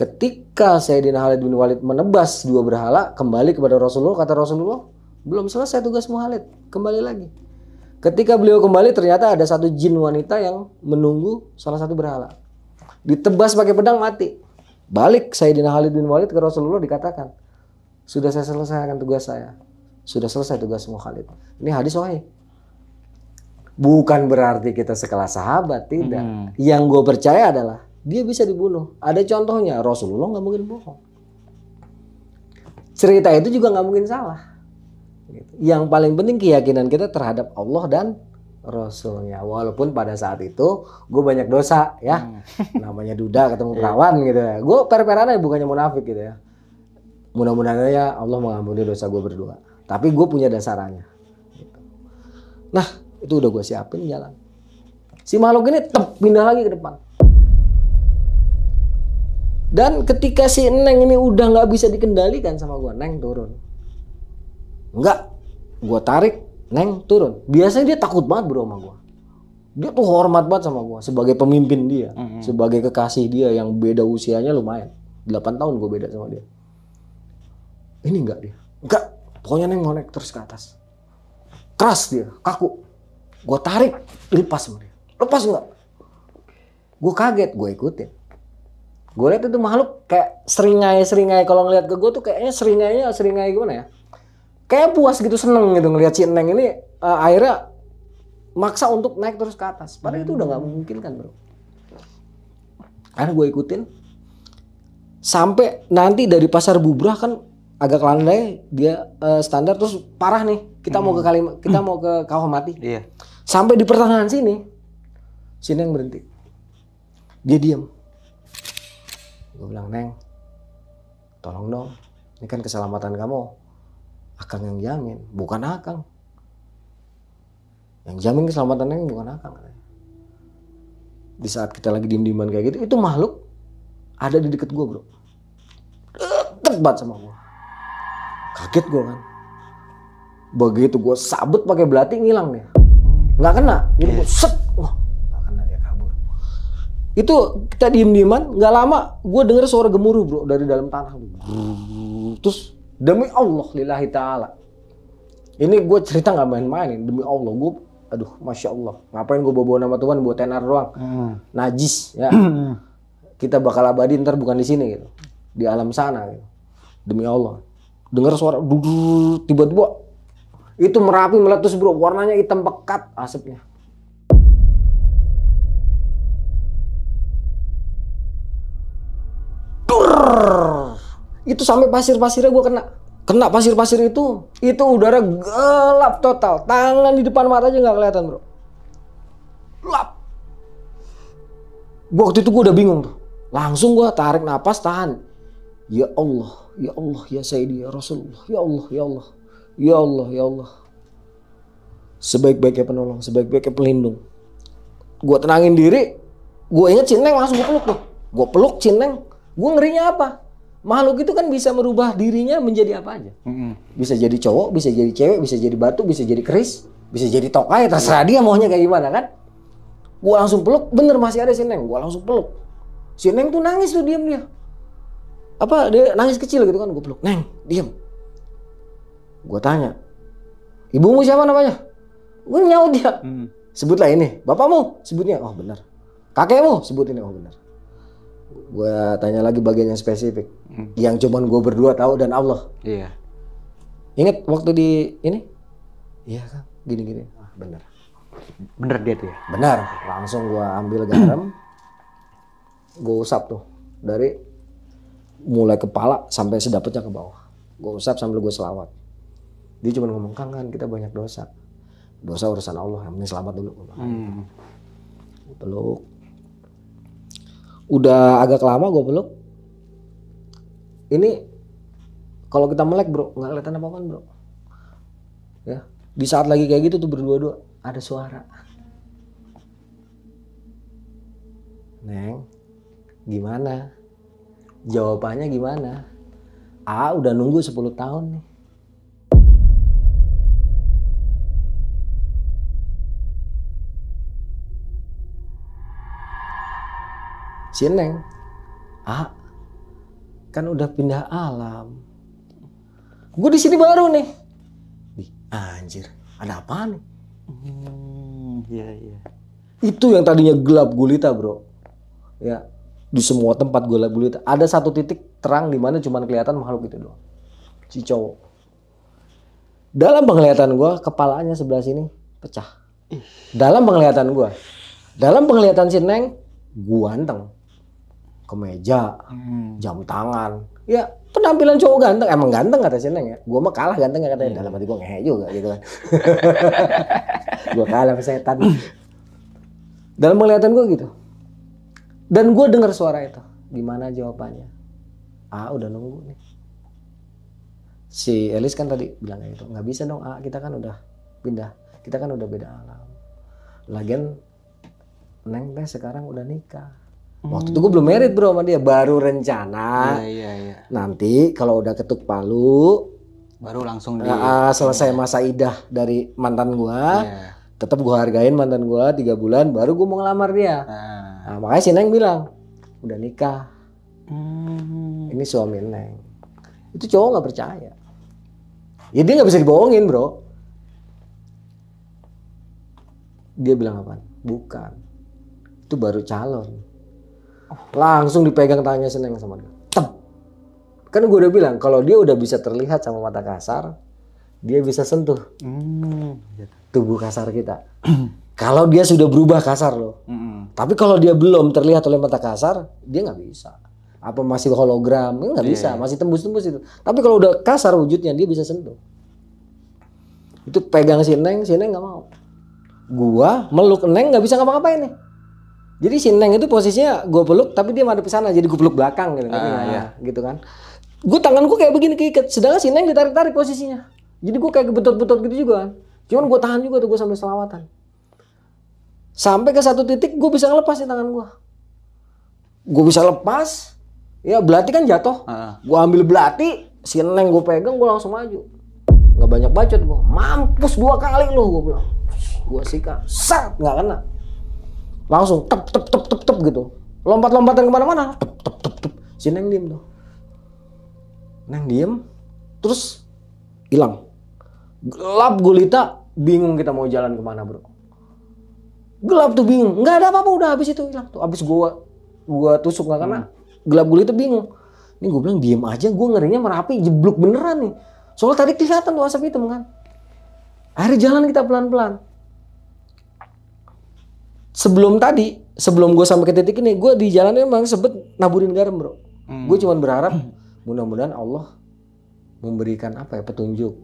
A: Ketika Sayyidina Khalid bin Walid menebas dua berhala, kembali kepada Rasulullah, kata Rasulullah, belum selesai tugasmu Khalid, kembali lagi Ketika beliau kembali ternyata ada satu jin wanita yang menunggu salah satu berhala. Ditebas pakai pedang mati. Balik Sayyidina Khalid bin Walid ke Rasulullah dikatakan, "Sudah saya selesaikan tugas saya. Sudah selesai tugas semua Khalid." Ini hadis wahai. Bukan berarti kita sekelas sahabat, tidak. Hmm. Yang gue percaya adalah dia bisa dibunuh. Ada contohnya, Rasulullah nggak mungkin bohong. Cerita itu juga nggak mungkin salah. Gitu. Yang paling penting keyakinan kita terhadap Allah dan Rasulnya. Walaupun pada saat itu gue banyak dosa ya. Hmm. Namanya duda ketemu iya. perawan gitu ya. Gue per-peran aja bukannya munafik gitu ya. Mudah-mudahan ya Allah mengampuni dosa gue berdua. Tapi gue punya dasarannya. Gitu. Nah itu udah gue siapin jalan. Si makhluk ini tep, pindah lagi ke depan. Dan ketika si Neng ini udah gak bisa dikendalikan sama gue, Neng turun Enggak, gue tarik, neng turun. Biasanya dia takut banget bro sama gue. Dia tuh hormat banget sama gue sebagai pemimpin dia, mm -hmm. sebagai kekasih dia yang beda usianya lumayan. 8 tahun gue beda sama dia. Ini enggak dia. Enggak, pokoknya neng mau naik terus ke atas. Keras dia, kaku. Gue tarik, lepas sama dia. Lepas enggak? Gue kaget, gue ikutin gue lihat itu makhluk kayak seringai seringai kalau ngeliat ke gue tuh kayaknya seringainya seringai gimana ya kayak puas gitu seneng gitu ngelihat si Neng ini uh, akhirnya maksa untuk naik terus ke atas. Padahal itu udah nggak mungkin kan bro. Akhirnya gue ikutin sampai nanti dari pasar bubrah kan agak landai dia uh, standar terus parah nih kita hmm. mau ke hmm. kali kita mau ke mati Iya. Sampai di pertengahan sini si Neng berhenti. Dia diam. Gue bilang Neng, tolong dong, ini kan keselamatan kamu Akang yang jamin, bukan Akang. Yang jamin keselamatan keselamatannya bukan Akang. Di saat kita lagi diem-dieman kayak gitu, itu makhluk ada di deket gue bro. Tepat sama gue. Kaget gue kan. Begitu gue sabut pakai belati ngilang dia. Nggak kena. Jadi gue set. Wah, nggak kena dia kabur. Itu kita diem-dieman, nggak lama gue denger suara gemuruh bro dari dalam tanah. Terus Demi Allah lillahi ta'ala. Ini gue cerita nggak main main Demi Allah. Gue, aduh Masya Allah. Ngapain gue bawa nama Tuhan buat tenar doang. Hmm. Najis ya. Hmm. Kita bakal abadi ntar bukan di sini gitu. Di alam sana gitu. Demi Allah. Dengar suara dudur tiba-tiba itu merapi meletus bro warnanya hitam pekat asapnya Durr itu sampai pasir-pasirnya gue kena kena pasir-pasir itu itu udara gelap total tangan di depan mata aja nggak kelihatan bro gelap gua waktu itu gue udah bingung tuh langsung gue tarik nafas tahan ya Allah ya Allah ya Sayyidi ya Rasulullah ya Allah ya Allah ya Allah ya Allah sebaik-baiknya penolong sebaik-baiknya pelindung gue tenangin diri gue inget Cinteng, langsung gue peluk tuh gue peluk Cinteng, gue ngerinya apa makhluk itu kan bisa merubah dirinya menjadi apa aja. mm Bisa jadi cowok, bisa jadi cewek, bisa jadi batu, bisa jadi keris, bisa jadi tokai, terserah dia maunya kayak gimana kan. Gua langsung peluk, bener masih ada si Neng, gua langsung peluk. Si Neng tuh nangis tuh diam dia. Apa dia nangis kecil gitu kan gua peluk, "Neng, diam." Gua tanya, "Ibumu siapa namanya?" Gua nyaut dia. Mm. Sebutlah ini, "Bapakmu." Sebutnya, "Oh, bener, "Kakekmu." Sebut ini, "Oh, bener gue tanya lagi bagian yang spesifik hmm. yang cuman gue berdua tahu dan Allah iya inget waktu di ini iya kan gini gini ah, bener bener dia tuh ya benar langsung gue ambil garam gue usap tuh dari mulai kepala sampai sedapatnya ke bawah gue usap sambil gue selawat dia cuma ngomong kangen kan kita banyak dosa dosa urusan Allah yang penting selamat dulu hmm. peluk udah agak lama gue peluk ini kalau kita melek bro nggak kelihatan apa kan bro ya di saat lagi kayak gitu tuh berdua-dua ada suara neng gimana jawabannya gimana ah udah nunggu 10 tahun nih Cineng, ah, kan udah pindah alam. Gue di sini baru nih. Di anjir, ada apa nih? Hmm, iya iya. Itu yang tadinya gelap gulita, Bro. Ya, di semua tempat gelap gulita. Ada satu titik terang di mana cuma kelihatan makhluk itu doang. Si cowok. Dalam penglihatan gue, kepalanya sebelah sini pecah. Dalam penglihatan gue, dalam penglihatan si Neng, anteng kemeja, hmm. jam tangan. Ya penampilan cowok ganteng emang ganteng kata Seneng ya. Gua mah kalah ganteng katanya. Hmm. Dalam hati gua ngehe juga gitu kan. gua kalah sama setan. Dalam penglihatan gua gitu. Dan gua dengar suara itu. Gimana jawabannya? Ah udah nunggu nih. Si Elis kan tadi bilang itu gitu, nggak bisa dong, ah, kita kan udah pindah, kita kan udah beda alam. Lagian Neng teh sekarang udah nikah Waktu itu gue belum merit bro sama dia, baru rencana. Iya, iya, iya. Nanti kalau udah ketuk palu,
B: baru langsung di... Uh,
A: selesai masa idah dari mantan gue, yeah. tetap gue hargain mantan gue tiga bulan, baru gue mau ngelamar dia. Nah, nah makanya si Neng bilang, udah nikah. Hmm. Ini suami Neng. Itu cowok nggak percaya. Ya dia nggak bisa dibohongin bro. Dia bilang apa? Bukan. Itu baru calon Langsung dipegang tangannya Seneng sama dia. Tep. Kan gue udah bilang kalau dia udah bisa terlihat sama mata kasar, dia bisa sentuh
B: hmm.
A: Iya. tubuh kasar kita. kalau dia sudah berubah kasar loh. hmm. Tapi kalau dia belum terlihat oleh mata kasar, dia nggak bisa. Apa masih hologram? Nggak yeah. bisa, masih tembus-tembus itu. Tapi kalau udah kasar wujudnya, dia bisa sentuh. Itu pegang si Neng, si Neng nggak mau. Gua meluk Neng nggak bisa ngapa-ngapain nih. Ya jadi si Neng itu posisinya gue peluk tapi dia madep ke sana jadi gue peluk belakang gitu, uh, kan? gitu kan. Gue tangan gue kayak begini keikat sedangkan si Neng ditarik-tarik posisinya. Jadi gue kayak betot-betot gitu juga kan. Cuman gue tahan juga tuh gue sambil selawatan. Sampai ke satu titik gue bisa ngelepas di tangan gue. Gue bisa lepas, ya belati kan jatuh. Uh. Ah. Gue ambil belati, si Neng gue pegang gue langsung maju. Gak banyak bacot gue. Mampus dua kali lu gue bilang. Gue sikat, sat, gak kena langsung tep tep tep tep tep gitu lompat-lompatan kemana-mana tep tep tep tep si Neng diem tuh Neng diem terus hilang gelap gulita bingung kita mau jalan kemana bro gelap tuh bingung nggak ada apa-apa udah habis itu hilang tuh habis gua gua tusuk nggak karena hmm. gelap gulita bingung ini gue bilang diem aja gue ngerinya merapi jeblok beneran nih soalnya tadi kelihatan tuh asap hitam kan akhirnya jalan kita pelan-pelan sebelum tadi sebelum gue sampai ke titik ini gue di jalan emang sebet naburin garam bro hmm. gue cuma berharap mudah-mudahan Allah memberikan apa ya petunjuk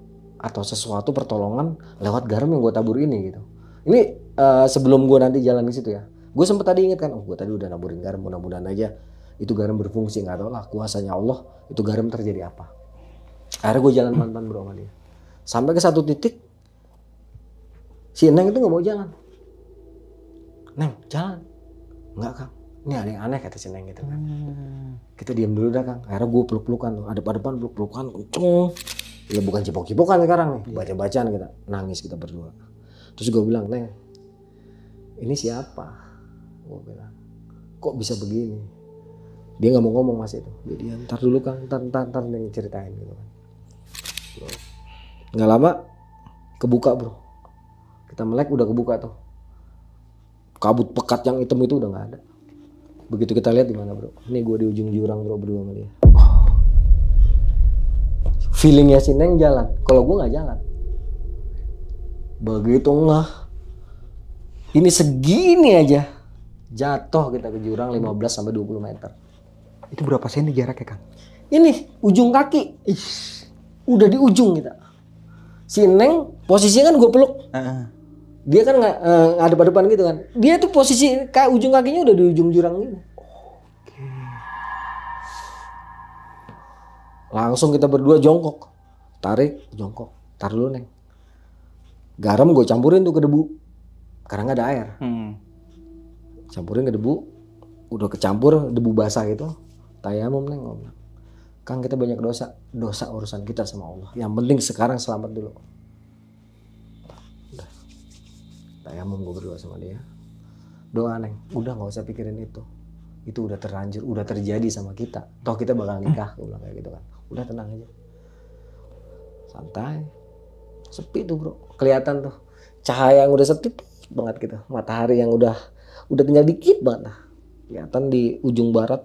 A: atau sesuatu pertolongan lewat garam yang gue tabur ini gitu ini uh, sebelum gue nanti jalan di situ ya gue sempet tadi inget kan oh gue tadi udah naburin garam mudah-mudahan aja itu garam berfungsi nggak tau lah kuasanya Allah itu garam terjadi apa akhirnya gue jalan mantan bro sama dia sampai ke satu titik si Neng itu nggak mau jalan Neng, jalan. Enggak, Kang. Ini ada yang aneh kata si Neng gitu kan. Hmm. Kita diam dulu dah, Kang. Akhirnya gue peluk-pelukan tuh. Ada depan peluk-pelukan, kenceng. Ya bukan cipok-cipokan sekarang nih. Iya. Baca-bacaan kita. Nangis kita berdua. Terus gue bilang, Neng, ini siapa? Gue bilang, kok bisa begini? Dia gak mau ngomong mas itu. diam. ntar dulu Kang, ntar, ntar, ntar Neng ceritain gitu kan. Nggak lama, kebuka bro. Kita melek udah kebuka tuh kabut pekat yang hitam itu udah nggak ada begitu kita lihat gimana bro ini gue di ujung jurang bro berdua sama dia oh. feelingnya si neng jalan kalau gue nggak jalan begitu nggak ini segini aja jatuh kita ke jurang 15 sampai 20 meter itu berapa senti jaraknya kan? ini ujung kaki Ish. udah di ujung kita si neng posisinya kan gue peluk uh -huh dia kan nggak eh, ada depan gitu kan dia tuh posisi kayak ujung kakinya udah di ujung jurang gitu Oke. langsung kita berdua jongkok tarik jongkok tar dulu neng garam gue campurin tuh ke debu karena nggak ada air hmm. campurin ke debu udah kecampur debu basah gitu tayamum neng om kang kita banyak dosa dosa urusan kita sama Allah yang penting sekarang selamat dulu tayamum gue berdoa sama dia doa neng udah nggak usah pikirin itu itu udah terlanjur udah terjadi sama kita toh kita bakal nikah gue bilang kayak gitu kan udah tenang aja santai sepi tuh bro kelihatan tuh cahaya yang udah sepi banget gitu matahari yang udah udah tinggal dikit banget nah kelihatan di ujung barat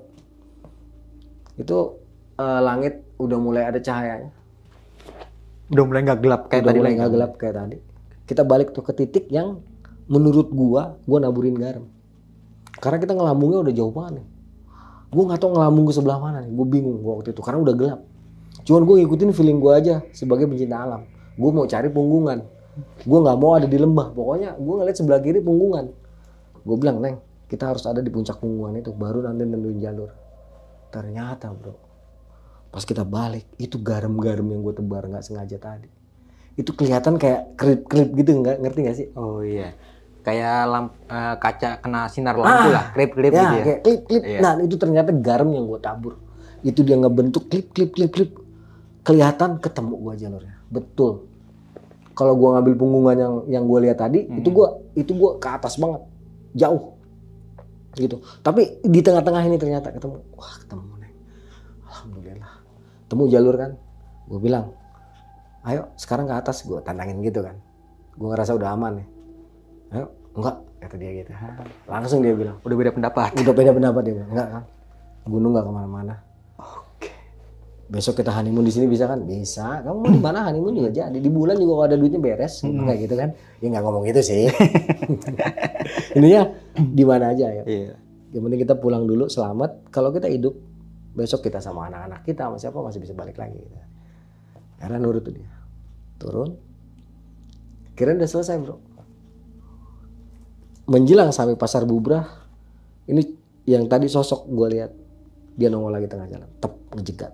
A: itu uh, langit udah mulai ada cahayanya udah mulai nggak gelap kayak udah tadi mulai nggak gelap kayak tadi kita balik tuh ke titik yang menurut gua gua naburin garam karena kita ngelambungnya udah jauh banget gua nggak tahu ngelambung ke sebelah mana nih gua bingung gua waktu itu karena udah gelap cuman gua ngikutin feeling gua aja sebagai pencinta alam gua mau cari punggungan gua nggak mau ada di lembah pokoknya gua ngeliat sebelah kiri punggungan gua bilang neng kita harus ada di puncak punggungan itu baru nanti nentuin jalur ternyata bro pas kita balik itu garam-garam yang gua tebar nggak sengaja tadi itu kelihatan kayak krip-krip gitu nggak ngerti nggak sih oh iya
B: kayak lamp, uh, kaca kena sinar lampu ah, lah, klip-klip ya, gitu ya. Kayak klip-klip. Iya. Nah,
A: itu ternyata garam yang gue tabur. Itu dia ngebentuk klip-klip-klip-klip. Kelihatan ketemu gue jalurnya. Betul. Kalau gue ngambil punggungan yang yang gue lihat tadi, hmm. itu gue itu gue ke atas banget, jauh gitu. Tapi di tengah-tengah ini ternyata ketemu. Wah, ketemu nih. Alhamdulillah. Temu jalur kan. Gue bilang, ayo sekarang ke atas gue tantangin gitu kan. Gue ngerasa udah aman nih. Ya enggak kata dia gitu langsung dia bilang udah beda pendapat udah beda pendapat dia bilang enggak kan gunung nggak kemana-mana oke besok kita honeymoon di sini bisa kan bisa kamu mau di mana honeymoon juga jadi di bulan juga kalau ada duitnya beres hmm. kayak gitu kan ya nggak ngomong gitu sih ya di mana aja ya yeah. yang penting kita pulang dulu selamat kalau kita hidup besok kita sama anak-anak kita sama siapa masih bisa balik lagi gitu. karena nurut tuh dia turun kira udah selesai bro menjelang sampai pasar bubrah ini yang tadi sosok gue lihat dia nongol lagi tengah jalan tep ngejegat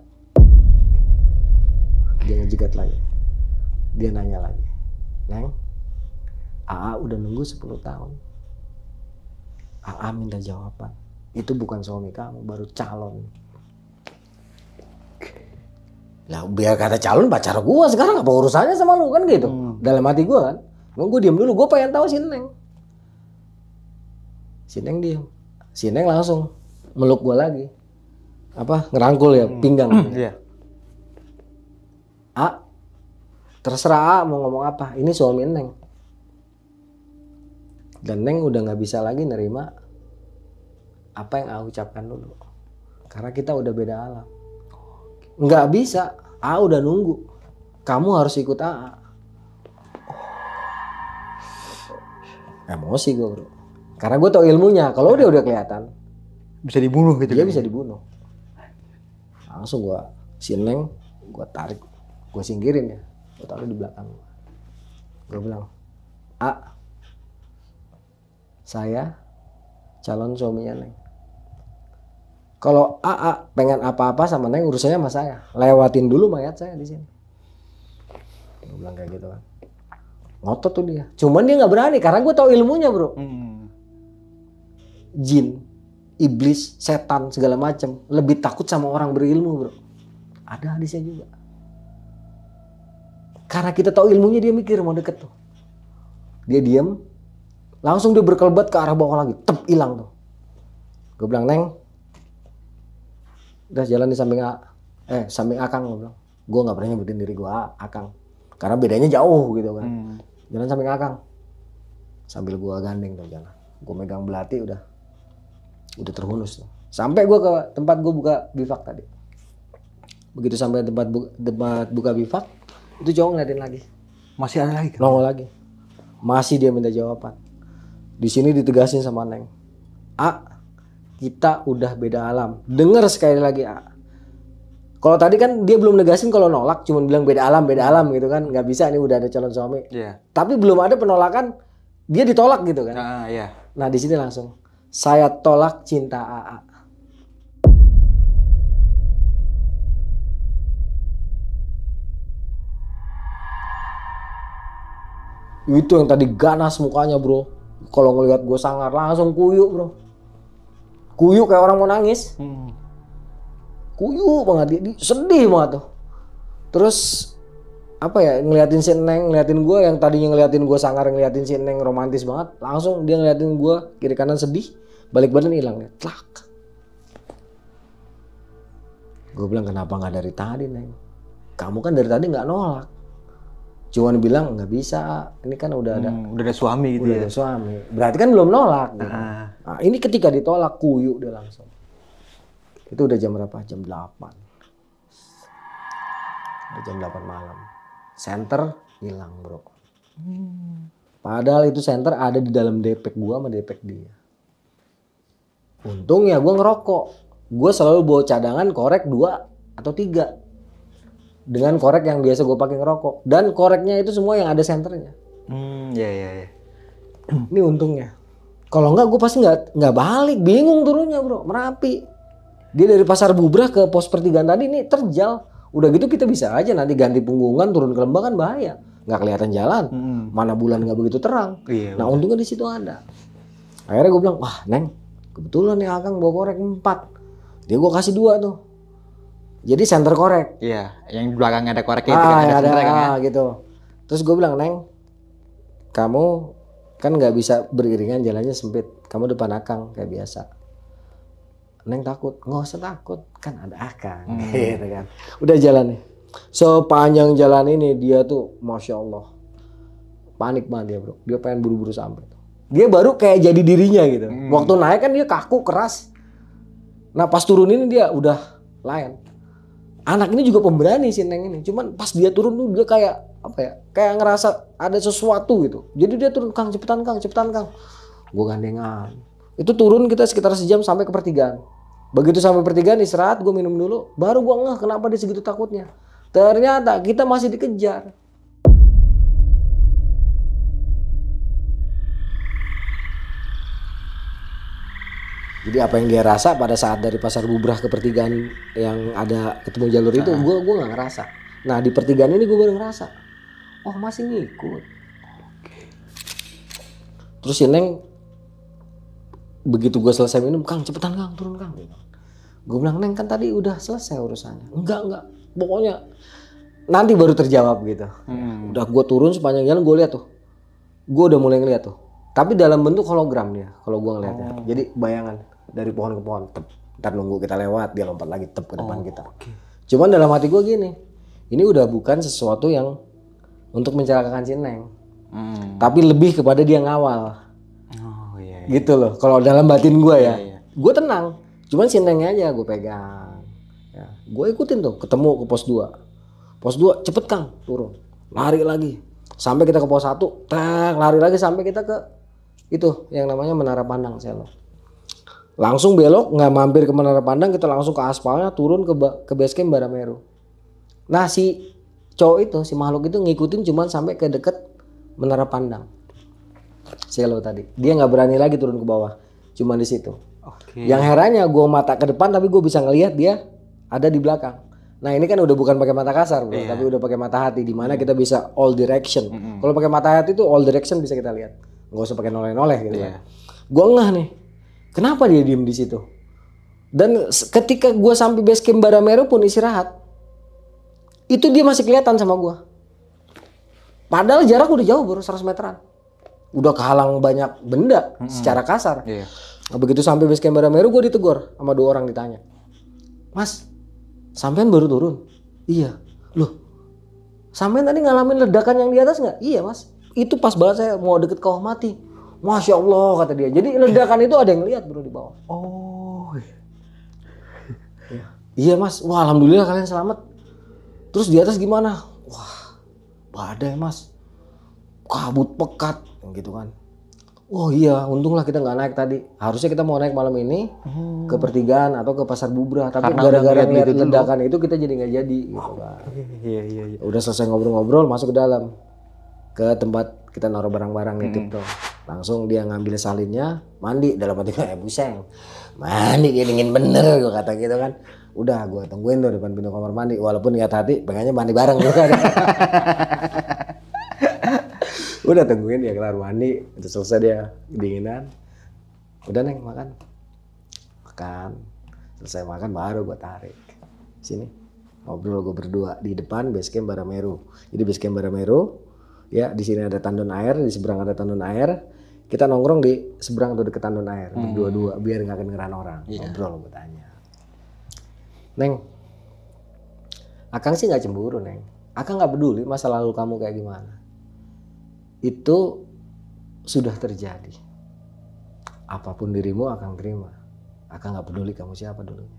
A: dia ngejegat lagi dia nanya lagi neng AA udah nunggu 10 tahun AA minta jawaban itu bukan suami kamu baru calon lah biar kata calon pacar gue sekarang apa urusannya sama lu kan gitu hmm. dalam hati gue kan gue diam dulu gue pengen tahu sih neng si Neng diem si Neng langsung meluk gue lagi apa ngerangkul ya hmm. pinggang hmm, yeah. A terserah A mau ngomong apa ini suami Neng dan Neng udah nggak bisa lagi nerima apa yang A ucapkan dulu karena kita udah beda alam nggak bisa A udah nunggu kamu harus ikut A emosi gue bro karena gue tau ilmunya. Kalau dia iya. udah kelihatan. Bisa dibunuh gitu. Dia kan? bisa dibunuh. Langsung gue sileng, gue tarik, gue singkirin ya. Gue taruh di belakang. Gue bilang, A, saya calon suaminya Neng. Kalau A pengen apa-apa sama Neng urusannya sama saya. Lewatin dulu mayat saya di sini. Gue bilang kayak gitu kan ngotot tuh dia. Cuman dia nggak berani karena gue tau ilmunya bro. Hmm jin, iblis, setan segala macam lebih takut sama orang berilmu, Bro. Ada hadisnya juga. Karena kita tahu ilmunya dia mikir mau deket tuh. Dia diam, langsung dia berkelebat ke arah bawah lagi, tep hilang tuh. Gue bilang, "Neng, udah jalan di samping A. Eh, samping Akang gue bilang. Gue nggak pernah nyebutin diri gue Akang. Karena bedanya jauh gitu kan. Hmm. Jalan samping Akang. Sambil gue gandeng tuh jalan. Gue megang belati udah udah terhunus tuh. Sampai gue ke tempat gue buka bivak tadi. Begitu sampai tempat bu tempat buka bivak, itu cowok ngeliatin lagi. Masih ada lagi? Kan? Nongol lagi. Masih dia minta jawaban. Di sini ditegasin sama Neng. A, kita udah beda alam. Dengar sekali lagi A. Kalau tadi kan dia belum negasin kalau nolak, cuma bilang beda alam, beda alam gitu kan, nggak bisa ini udah ada calon suami. Yeah. Tapi belum ada penolakan, dia ditolak gitu kan. Uh, yeah. Iya. Nah di sini langsung saya tolak cinta AA. Itu yang tadi ganas mukanya bro. Kalau ngeliat gue sangar langsung kuyuk bro. Kuyuk kayak orang mau nangis. Hmm. Kuyuk banget, dia sedih banget tuh. Terus apa ya ngeliatin si Neng ngeliatin gue yang tadinya ngeliatin gue sangar ngeliatin si Neng romantis banget langsung dia ngeliatin gue kiri kanan sedih balik badan hilang ya gue bilang kenapa nggak dari tadi Neng kamu kan dari tadi nggak nolak cuman bilang nggak bisa ini kan udah ada hmm, udah ada suami gitu udah ya ada suami berarti kan belum nolak gitu. ah. nah, ini ketika ditolak kuyuk dia langsung itu udah jam berapa jam delapan udah jam delapan malam Center hilang bro. Hmm. Padahal itu center ada di dalam depek gua sama depek dia. Untung ya gua ngerokok. Gua selalu bawa cadangan korek dua atau tiga. Dengan korek yang biasa gua pakai ngerokok. Dan koreknya itu semua yang ada senternya. Hmm, ya ya ya. Ini untungnya. Kalau enggak gue pasti nggak nggak balik, bingung turunnya bro, merapi. Dia dari pasar bubrah ke pos pertigaan tadi ini terjal. Udah gitu kita bisa aja nanti ganti punggungan turun ke lembah kan bahaya. Nggak kelihatan jalan. Hmm. Mana bulan nggak begitu terang. Iya, nah untungnya di situ ada. Akhirnya gue bilang, wah Neng kebetulan nih Akang bawa korek empat. Dia gue kasih dua tuh. Jadi center korek.
B: Iya, yang belakangnya ada
A: koreknya ah, itu kan ada, ada center kan ya. ah, gitu. Terus gue bilang, Neng, kamu kan nggak bisa beriringan jalannya sempit. Kamu depan Akang kayak biasa Neng takut, nggak usah takut, kan ada akang. Hmm. Gitu kan. Udah jalan nih. Sepanjang jalan ini dia tuh, masya Allah, panik banget dia bro. Dia pengen buru-buru sampai. Dia baru kayak jadi dirinya gitu. Hmm. Waktu naik kan dia kaku, keras. Nah pas turun ini dia udah lain. Anak ini juga pemberani sih Neng ini. Cuman pas dia turun tuh dia kayak apa ya? Kayak ngerasa ada sesuatu gitu. Jadi dia turun, Kang cepetan Kang, cepetan Kang. Gue gandengan. Itu turun kita sekitar sejam sampai ke pertigaan. Begitu sampai pertigaan istirahat, gue minum dulu. Baru gue ngeh kenapa dia segitu takutnya. Ternyata kita masih dikejar. Jadi apa yang dia rasa pada saat dari pasar bubrah ke pertigaan yang ada ketemu jalur itu, gue gue nggak ngerasa. Nah di pertigaan ini gue baru ngerasa, oh masih ngikut. Terus si Neng begitu gue selesai minum kang cepetan kang turun kang iya. gue bilang neng kan tadi udah selesai urusannya enggak enggak pokoknya nanti baru terjawab gitu hmm. udah gue turun sepanjang jalan gue lihat tuh gue udah mulai ngeliat tuh tapi dalam bentuk hologram dia kalau gue ngeliatnya oh. jadi bayangan dari pohon ke pohon tep ntar nunggu kita lewat dia lompat lagi tep ke oh, depan oh, kita cuman dalam hati gue gini ini udah bukan sesuatu yang untuk mencelakakan si neng hmm. tapi lebih kepada dia ngawal iya. gitu loh kalau dalam batin gue ya iya, iya. gue tenang cuman sintengnya aja gue pegang ya, gue ikutin tuh ketemu ke pos 2 pos 2 cepet kang turun lari lagi sampai kita ke pos 1 tang lari lagi sampai kita ke itu yang namanya menara pandang selo langsung belok nggak mampir ke menara pandang kita langsung ke aspalnya turun ke ba ke base camp Barameru nah si cowok itu si makhluk itu ngikutin cuman sampai ke deket menara pandang selo tadi. Dia nggak berani lagi turun ke bawah. Cuma di situ. Okay. Yang herannya gue mata ke depan tapi gue bisa ngelihat dia ada di belakang. Nah ini kan udah bukan pakai mata kasar, bro, yeah. tapi udah pakai mata hati. Di mana yeah. kita bisa all direction. Mm -hmm. Kalau pakai mata hati itu all direction bisa kita lihat. Gak usah pakai noleh-noleh gitu yeah. kan. Gue ngeh nih, kenapa dia diem di situ? Dan ketika gue sampai base camp Baramero pun istirahat, itu dia masih kelihatan sama gue. Padahal jarak udah jauh, baru 100 meteran udah kehalang banyak benda -hmm. secara kasar. Yeah. Nah, begitu sampai base camp Meru gue ditegur sama dua orang ditanya. Mas, sampean baru turun? Iya. Loh, sampean tadi ngalamin ledakan yang di atas nggak? Iya mas. Itu pas banget saya mau deket kawah mati. Masya Allah kata dia. Jadi ledakan itu ada yang lihat bro di bawah. Oh. Iya. iya mas. Wah alhamdulillah kalian selamat. Terus di atas gimana? Wah badai mas. Kabut pekat gitu kan oh iya untunglah kita nggak naik tadi harusnya kita mau naik malam ini hmm. ke pertigaan atau ke pasar bubra tapi gara-gara ngeliat gitu ledakan itu kita jadi nggak jadi gitu oh, kan iya, iya, iya, iya. udah selesai ngobrol-ngobrol masuk ke dalam ke tempat kita naruh barang-barang gitu. hmm. tuh langsung dia ngambil salinnya mandi dalam hati kayak eh, buseng mandi dia dingin bener gue kata gitu kan udah gue tungguin tuh depan pintu kamar mandi walaupun niat hati pengennya mandi bareng juga. kan udah tungguin dia kelar mandi udah selesai dia dinginan udah neng makan makan selesai makan baru gue tarik sini ngobrol gue berdua di depan basecamp Barameru jadi basecamp Barameru ya di sini ada tandon air di seberang ada tandon air kita nongkrong di seberang atau deket tandon air hmm. berdua-dua biar nggak kedengeran orang yeah. ngobrol gue tanya neng akang sih nggak cemburu neng akang nggak peduli masa lalu kamu kayak gimana itu sudah terjadi. Apapun dirimu akan terima. Akan nggak peduli kamu siapa dulunya.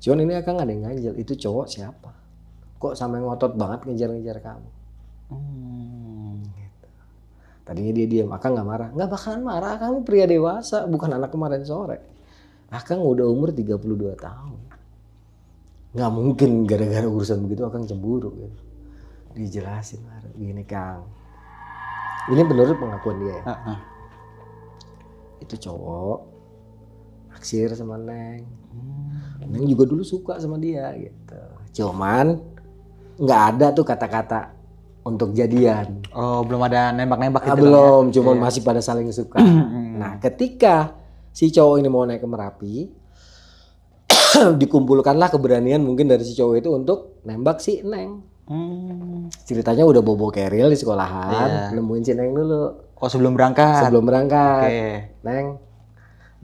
A: Cuman ini akan ada yang ngajel. Itu cowok siapa? Kok sampai ngotot banget ngejar-ngejar kamu? Hmm. Gitu. Tadinya dia diam, Akan nggak marah. Nggak bakalan marah, Kamu pria dewasa, bukan anak kemarin sore. Akan udah umur 32 tahun. Nggak mungkin gara-gara urusan begitu akan cemburu. Gitu. Dijelasin, gini Kang, ini menurut pengakuan dia ya? uh -uh. itu cowok naksir sama neng hmm. neng juga dulu suka sama dia gitu cuman nggak ada tuh kata-kata untuk jadian
B: oh belum ada nembak-nembak ah, gitu ah, belum ya? cuman yeah. masih pada
A: saling suka hmm. nah ketika si cowok ini mau naik ke merapi dikumpulkanlah keberanian mungkin dari si cowok itu untuk nembak si neng
B: Hmm.
A: Ceritanya udah bobo keril di sekolahan, yeah. nemuin si Neng dulu. Oh sebelum berangkat? Sebelum berangkat. Okay. Neng,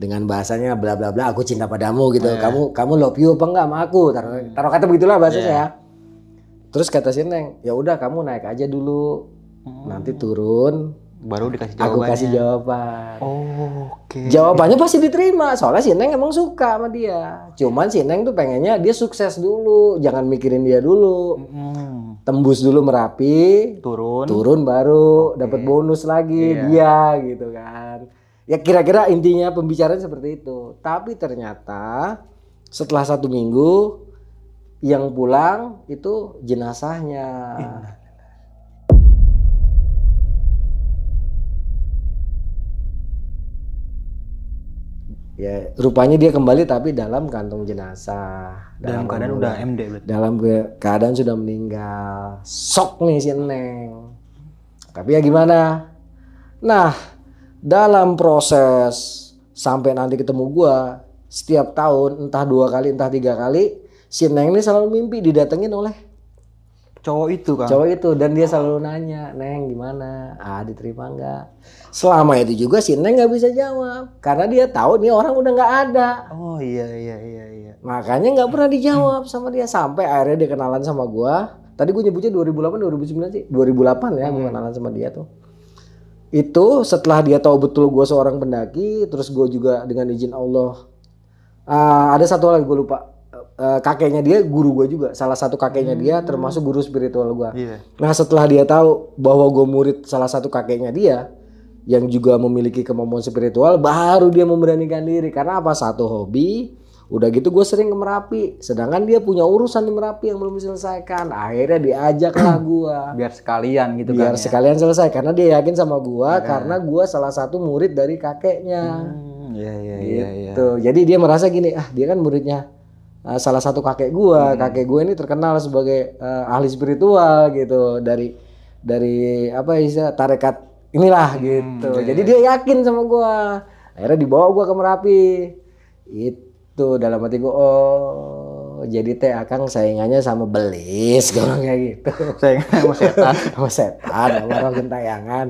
A: dengan bahasanya bla bla bla, aku cinta padamu gitu. Yeah. Kamu kamu love you apa enggak sama aku? Taruh, hmm. taruh kata begitulah bahasanya yeah. ya. Terus kata si Neng, ya udah kamu naik aja dulu. Hmm. Nanti turun, baru dikasih jawabannya. Aku kasih jawaban. Oh, oke. Okay. Jawabannya pasti diterima. Soalnya si Neng emang suka sama dia. Cuman si Neng tuh pengennya dia sukses dulu, jangan mikirin dia dulu. Hmm. Tembus dulu Merapi, turun. Turun baru okay. dapat bonus lagi yeah. dia gitu kan. Ya kira-kira intinya pembicaraan seperti itu. Tapi ternyata setelah satu minggu yang pulang itu jenazahnya. Iya. ya rupanya dia kembali tapi dalam kantong jenazah
B: dalam, dalam keadaan udah MD betul.
A: dalam keadaan sudah meninggal sok nih si Neng tapi ya gimana nah dalam proses sampai nanti ketemu gua setiap tahun entah dua kali entah tiga kali si Neng ini selalu mimpi didatengin oleh cowok itu kan cowok itu dan dia selalu nanya neng gimana ah diterima nggak selama itu juga si neng nggak bisa jawab karena dia tahu nih orang udah nggak ada oh iya iya iya iya makanya nggak pernah dijawab sama dia sampai akhirnya dia kenalan sama gua tadi gua nyebutnya 2008 2009 sih 2008 ya hmm. kenalan sama dia tuh itu setelah dia tahu betul gua seorang pendaki terus gua juga dengan izin Allah uh, ada satu lagi gua lupa Eh, kakeknya dia guru gue juga salah satu kakeknya hmm. dia termasuk guru spiritual gue yeah. nah setelah dia tahu bahwa gue murid salah satu kakeknya dia yang juga memiliki kemampuan spiritual baru dia memberanikan diri karena apa satu hobi udah gitu gue sering ke Merapi sedangkan dia punya urusan di Merapi yang belum diselesaikan akhirnya diajak lah gue biar sekalian gitu biar kan biar ya. sekalian ya? selesai karena dia yakin sama gue yeah. karena gue salah satu murid dari kakeknya hmm, ya, ya, gitu ya, ya. jadi dia merasa gini ah dia kan muridnya Eh, salah satu kakek gua. Hmm. Kakek gua ini terkenal sebagai uh, ahli spiritual gitu dari dari apa ya tarekat inilah hmm, gitu. Yeah. Jadi iya. dia yakin sama gua. Akhirnya dibawa gua ke Merapi. Itu dalam hati gua oh jadi teh akang saingannya sama belis gua kayak gitu saingan sama setan sama setan sama roh gentayangan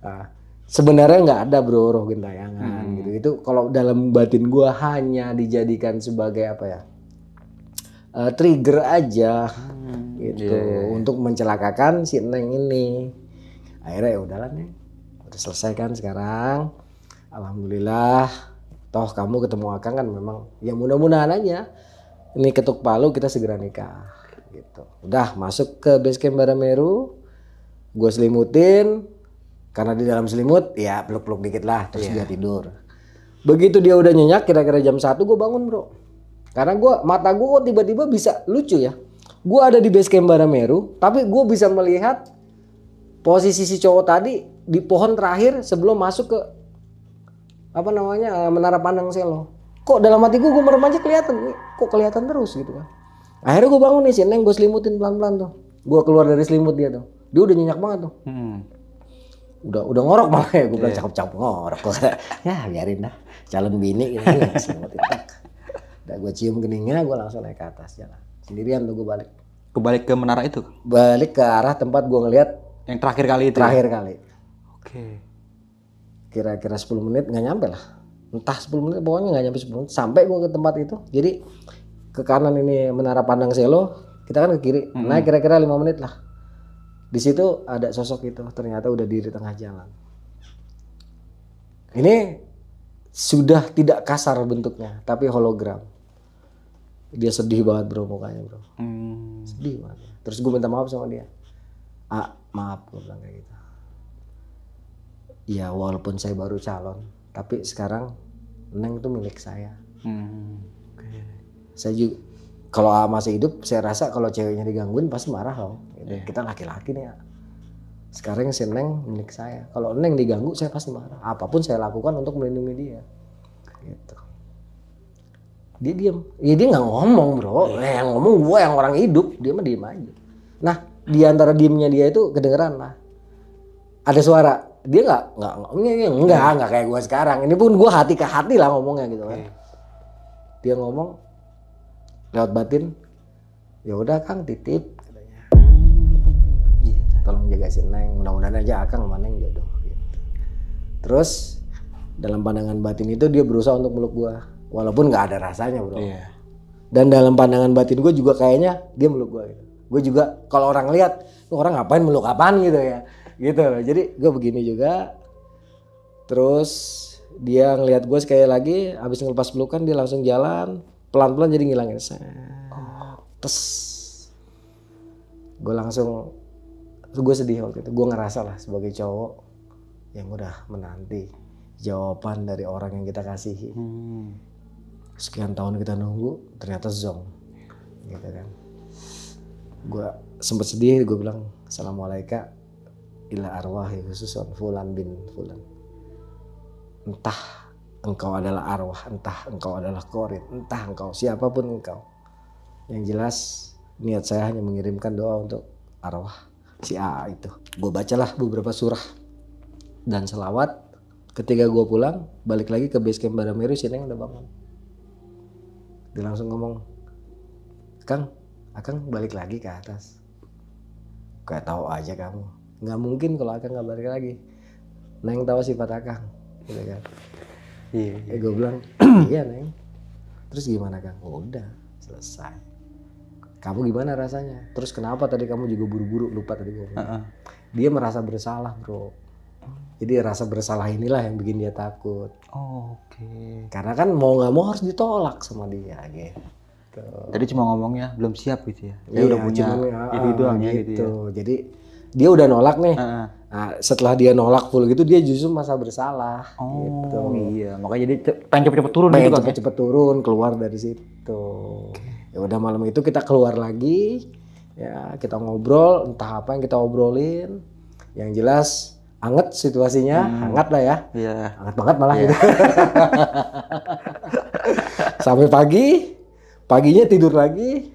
A: ah, sebenarnya nggak ada bro roh gentayangan hmm. gitu itu kalau dalam batin gua hanya dijadikan sebagai apa ya uh, trigger aja hmm, gitu yeah. Iya, iya. untuk mencelakakan si Neng ini. Akhirnya ya udahlah nih udah selesai kan sekarang. Alhamdulillah toh kamu ketemu Akang kan memang ya mudah-mudahan aja ini ketuk palu kita segera nikah gitu. Udah masuk ke base camp Barameru, gue selimutin karena di dalam selimut ya peluk-peluk dikit lah terus yeah. dia tidur. Begitu dia udah nyenyak kira-kira jam satu gue bangun bro. Karena gue mata gue tiba-tiba bisa lucu ya. Gue ada di base camp Meru, tapi gue bisa melihat posisi si cowok tadi di pohon terakhir sebelum masuk ke apa namanya eh, menara pandang selo. Kok dalam hati gue gue merem aja kelihatan, kok kelihatan terus gitu kan. Akhirnya gue bangun nih si Neng gue selimutin pelan-pelan tuh. Gue keluar dari selimut dia tuh. Dia udah nyenyak banget tuh. Hmm. Udah udah ngorok malah ya gue bilang yeah. cakep-cakep ngorok. ya biarin dah calon bini gitu. selimut itu Udah gue cium geningnya, gue langsung naik ke atas jalan. Sendirian tuh gue balik. Kebalik ke menara itu? Balik ke arah tempat gue ngeliat. Yang terakhir kali itu? Ya? Terakhir ya? kali. Oke. Kira-kira 10 menit nggak nyampe lah. Entah 10 menit, pokoknya nggak nyampe 10 menit. Sampai gue ke tempat itu. Jadi ke kanan ini menara pandang selo, kita kan ke kiri. Mm -hmm. Naik kira-kira 5 menit lah. Di situ ada sosok itu, ternyata udah diri tengah jalan. Ini sudah tidak kasar bentuknya, tapi hologram dia sedih banget bro mukanya bro hmm. sedih banget terus gue minta maaf sama dia ah maaf gue bilang kayak gitu ya walaupun saya baru calon tapi sekarang neng tuh milik saya
C: hmm. okay.
A: saya juga kalau masih hidup saya rasa kalau ceweknya digangguin pasti marah loh gitu. yeah. kita laki-laki nih sekarang si neng milik saya kalau neng diganggu saya pasti marah apapun saya lakukan untuk melindungi dia gitu dia diam ya dia nggak ngomong bro yeah. Iya. yang ngomong gue yang orang hidup dia mah diem aja nah di antara diemnya dia itu kedengeran lah ada suara dia nggak nggak enggak iya. nggak nggak kayak gue sekarang ini pun gue hati ke hati lah ngomongnya gitu kan yeah. dia ngomong lewat batin ya udah kang titip iya. tolong jaga si neng mudah-mudahan aja akang sama neng jodoh gitu. terus dalam pandangan batin itu dia berusaha untuk meluk gue walaupun nggak ada rasanya bro Iya. dan dalam pandangan batin gue juga kayaknya dia meluk gue gitu. gue juga kalau orang lihat orang ngapain meluk apaan gitu ya gitu loh jadi gue begini juga terus dia ngelihat gue sekali lagi habis ngelepas pelukan dia langsung jalan pelan-pelan jadi ngilangin saya oh. tes gue langsung gue sedih waktu itu gue ngerasa lah sebagai cowok yang udah menanti jawaban dari orang yang kita kasihi hmm sekian tahun kita nunggu ternyata zong gitu kan gue sempat sedih gue bilang assalamualaikum ila arwah ya khususun fulan bin fulan entah engkau adalah arwah entah engkau adalah korit entah engkau siapapun engkau yang jelas niat saya hanya mengirimkan doa untuk arwah si AA itu gue bacalah beberapa surah dan selawat ketika gue pulang balik lagi ke base camp Baramiru sini yang udah bangun dia langsung ngomong Kang Akang balik lagi ke atas kayak tahu aja kamu nggak mungkin kalau Akang nggak balik lagi Neng tahu sifat Akang gitu kan iya, iya. Eh, gue iya. bilang iya Neng terus gimana Kang oh, udah selesai kamu gimana rasanya terus kenapa tadi kamu juga buru-buru lupa tadi gue uh -uh. dia merasa bersalah bro jadi rasa bersalah inilah yang bikin dia takut.
C: Oh, Oke. Okay.
A: Karena kan mau nggak mau harus ditolak sama dia
B: gitu.
A: Tadi cuma ngomongnya belum siap gitu ya. Dia iya, udah punya cuman, itu ah, gitu. gitu ya. Gitu. Jadi dia udah nolak nih. Uh Nah, setelah dia nolak full gitu dia justru masa bersalah gitu. oh, gitu. iya, makanya jadi pengen cepet-cepet turun pengen gitu kan. cepet-cepet turun keluar dari situ. Okay. Ya udah malam itu kita keluar lagi ya kita ngobrol entah apa yang kita obrolin. Yang jelas anget situasinya, hmm. hangat lah ya. Iya. Hangat banget malah ya. gitu. Sampai pagi, paginya tidur lagi.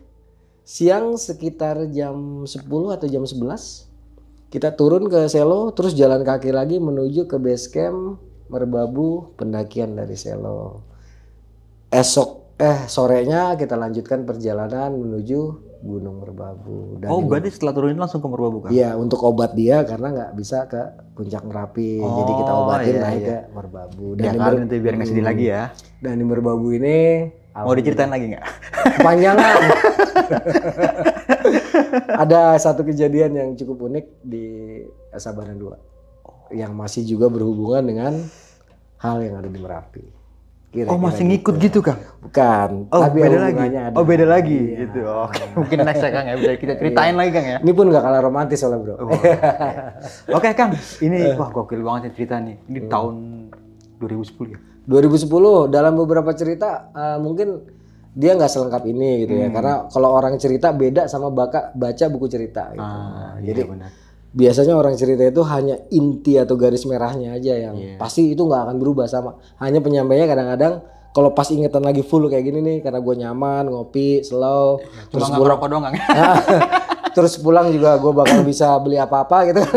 A: Siang sekitar jam 10 atau jam 11 kita turun ke Selo terus jalan kaki lagi menuju ke base camp Merbabu pendakian dari Selo. Esok eh sorenya kita lanjutkan perjalanan menuju Gunung Merbabu. Dan oh, berarti setelah turunin langsung ke Merbabu kan? Iya, untuk obat dia karena nggak bisa ke puncak Merapi, oh, jadi kita oh, obatin iya, naik iya. ke Merbabu. Dan ya, kan, nanti biar nggak sedih hmm. lagi ya. Dan di Merbabu ini Mau diceritain lagi nggak? Panjangan. Ada satu kejadian yang cukup unik di Sabana 2 yang masih juga berhubungan dengan hal yang ada di Merapi. Kira -kira oh masih gitu. ngikut gitu, gitu kang? Bukan. Oh tapi beda lagi. Ada. Oh beda lagi iya. gitu. Oh, oke okay. mungkin next ya kang ya bisa kita iya. ceritain iya. lagi kang ya. Ini pun gak kalah romantis oleh bro. Oh, iya. Oke okay. kang ini eh. wah gokil banget cerita nih. Ini hmm. tahun 2010 ya? 2010 dalam beberapa cerita uh, mungkin dia nggak selengkap ini gitu ya. hmm. ya karena kalau orang cerita beda sama baca baca buku cerita. Gitu. Ah, iya, Jadi iya benar biasanya orang cerita itu hanya inti atau garis merahnya aja yang yeah. pasti itu nggak akan berubah sama hanya penyampaiannya kadang-kadang kalau pas ingetan lagi full kayak gini nih karena gue nyaman ngopi slow eh, terus pulang rokok doang terus pulang juga gue bakal bisa beli apa-apa gitu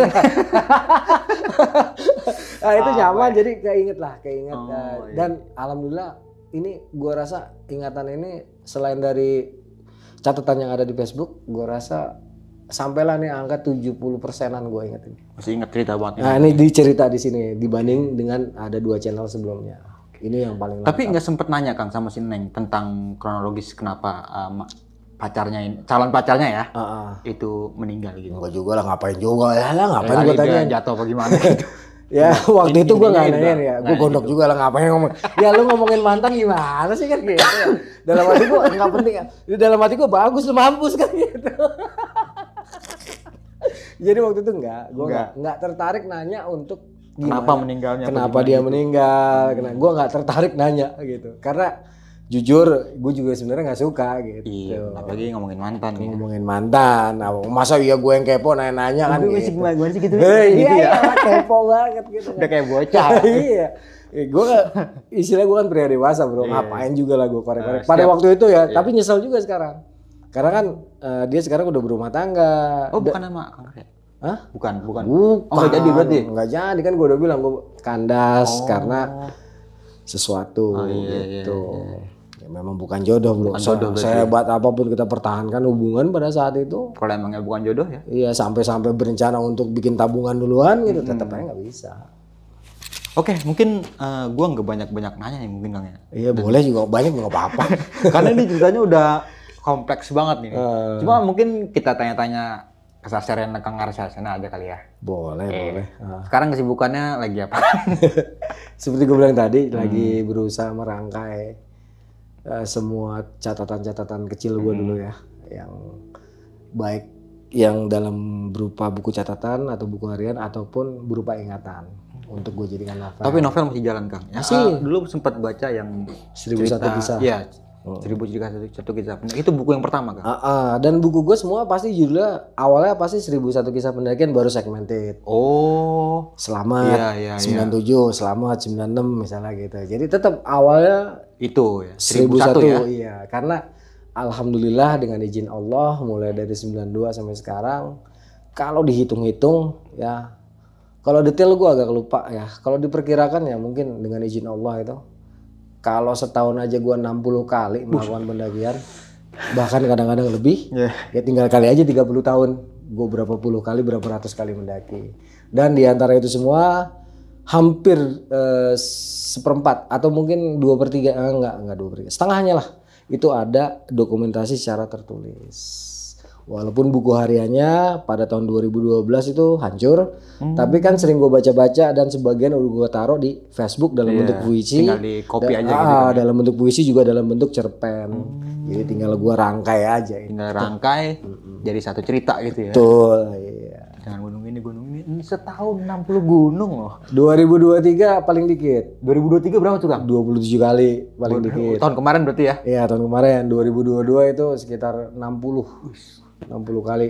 A: nah, itu ah, nyaman jadi keinget lah keinget oh, dan iya. alhamdulillah ini gue rasa ingatan ini selain dari catatan yang ada di Facebook gue rasa sampailah nih angka 70 persenan gue ingetin. Masih inget cerita banget. Nah ini dicerita di sini dibanding dengan ada dua channel sebelumnya. Ini yang paling. Tapi nggak
B: sempet nanya kang sama si Neng tentang kronologis kenapa um, pacarnya ini, calon pacarnya ya, uh -uh. itu meninggal gitu. Enggak juga
A: lah, ngapain juga ya lah, ya, ngapain gue tanya. Jatuh apa gimana gitu.
B: ya waktu itu gue nggak nanya ya, gue nah, gondok
A: gitu. juga lah ngapain ngomong. ya lu ngomongin mantan gimana sih kan gitu. Dalam hati gue nggak penting. Di ya. dalam hati gue bagus lu mampus kan gitu. Jadi waktu itu enggak, gue enggak. enggak tertarik nanya untuk gimana, kenapa meninggalnya. Kenapa dia itu? meninggal? Hmm. Kenapa? Gue enggak tertarik nanya gitu. Karena jujur gue juga sebenarnya nggak suka gitu. Iya, apalagi ngomongin mantan. Ya. Ngomongin mantan. Nah, masa iya gue yang kepo nanya-nanya kan. Gue gitu. sih gimana sih gitu. iya, gitu ya? iya, ya. kepo banget gitu. Udah kayak bocah. iya. Eh, gue kan, istilah gue kan pria dewasa bro, iya. ngapain juga lah gue korek-korek. Ah, Pada waktu itu ya, iya. tapi nyesel juga sekarang. Karena kan uh, dia sekarang udah berumah tangga. Oh, bukan nama Kang Rek. Hah? Bukan, bukan. Bukan. Oh, gak jadi berarti. Enggak jadi kan gua udah bilang gua kandas oh. karena sesuatu oh, iya, iya gitu. Iya, iya. Ya memang bukan jodoh, Bro. Bukan jodoh, saya ya? buat apapun kita pertahankan hubungan pada saat itu. Kalau emangnya bukan jodoh ya. Iya, sampai-sampai berencana untuk bikin tabungan duluan gitu, hmm. tetap aja nggak bisa.
B: Oke, mungkin uh, gua nggak banyak-banyak nanya nih mungkin Kang ya. Iya, boleh juga banyak nggak apa-apa. Karena ini ceritanya udah kompleks banget nih. Uh. Cuma mungkin kita tanya-tanya kesasaran ke sana aja kali ya.
A: Boleh, eh, boleh. Uh.
B: Sekarang kesibukannya lagi
A: apa? Seperti gue bilang tadi, hmm. lagi berusaha merangkai uh, semua catatan-catatan kecil gue hmm. dulu ya, yang baik yang dalam berupa buku catatan atau buku harian ataupun berupa ingatan untuk gue jadikan novel. Tapi novel masih jalan Kang. Ya, Masih. Uh,
B: dulu sempat baca yang seribu cerita, kisah. Iya,
A: Oh. seribu satu satu
B: kisah pendakian. Itu buku
A: yang pertama kan? Uh, uh, dan buku gue semua pasti judulnya awalnya pasti seribu satu kisah pendakian baru segmented. Oh. Selamat yeah, yeah, 97, yeah. selamat 96 misalnya gitu. Jadi tetap awalnya itu ya seribu satu ya. Iya, karena alhamdulillah dengan izin Allah mulai dari sembilan dua sampai sekarang kalau dihitung-hitung ya kalau detail gue agak lupa ya. Kalau diperkirakan ya mungkin dengan izin Allah itu kalau setahun aja gua 60 kali melakukan pendakian bahkan kadang-kadang lebih yeah. ya tinggal kali aja 30 tahun gua berapa puluh kali berapa ratus kali mendaki dan diantara itu semua hampir eh, seperempat atau mungkin dua per tiga eh, enggak enggak dua per tiga setengahnya lah itu ada dokumentasi secara tertulis Walaupun buku hariannya pada tahun 2012 itu hancur, hmm. tapi kan sering gue baca-baca dan sebagian udah gue taruh di Facebook dalam yeah. bentuk puisi. Tinggal di copy da aja gitu ah, gitu. Kan, ya. dalam bentuk puisi juga dalam bentuk cerpen. Hmm. Jadi tinggal gue rangkai aja.
B: Tinggal rangkai hmm. jadi satu cerita gitu ya. Betul,
A: iya. Jangan gunung ini, gunung
B: ini. Hmm, setahun 60 gunung loh.
A: 2023 paling dikit. 2023 berapa tuh Kang? 27 kali paling dikit. Tahun kemarin berarti ya? Iya, tahun kemarin. 2022 itu sekitar 60. Uish 60 kali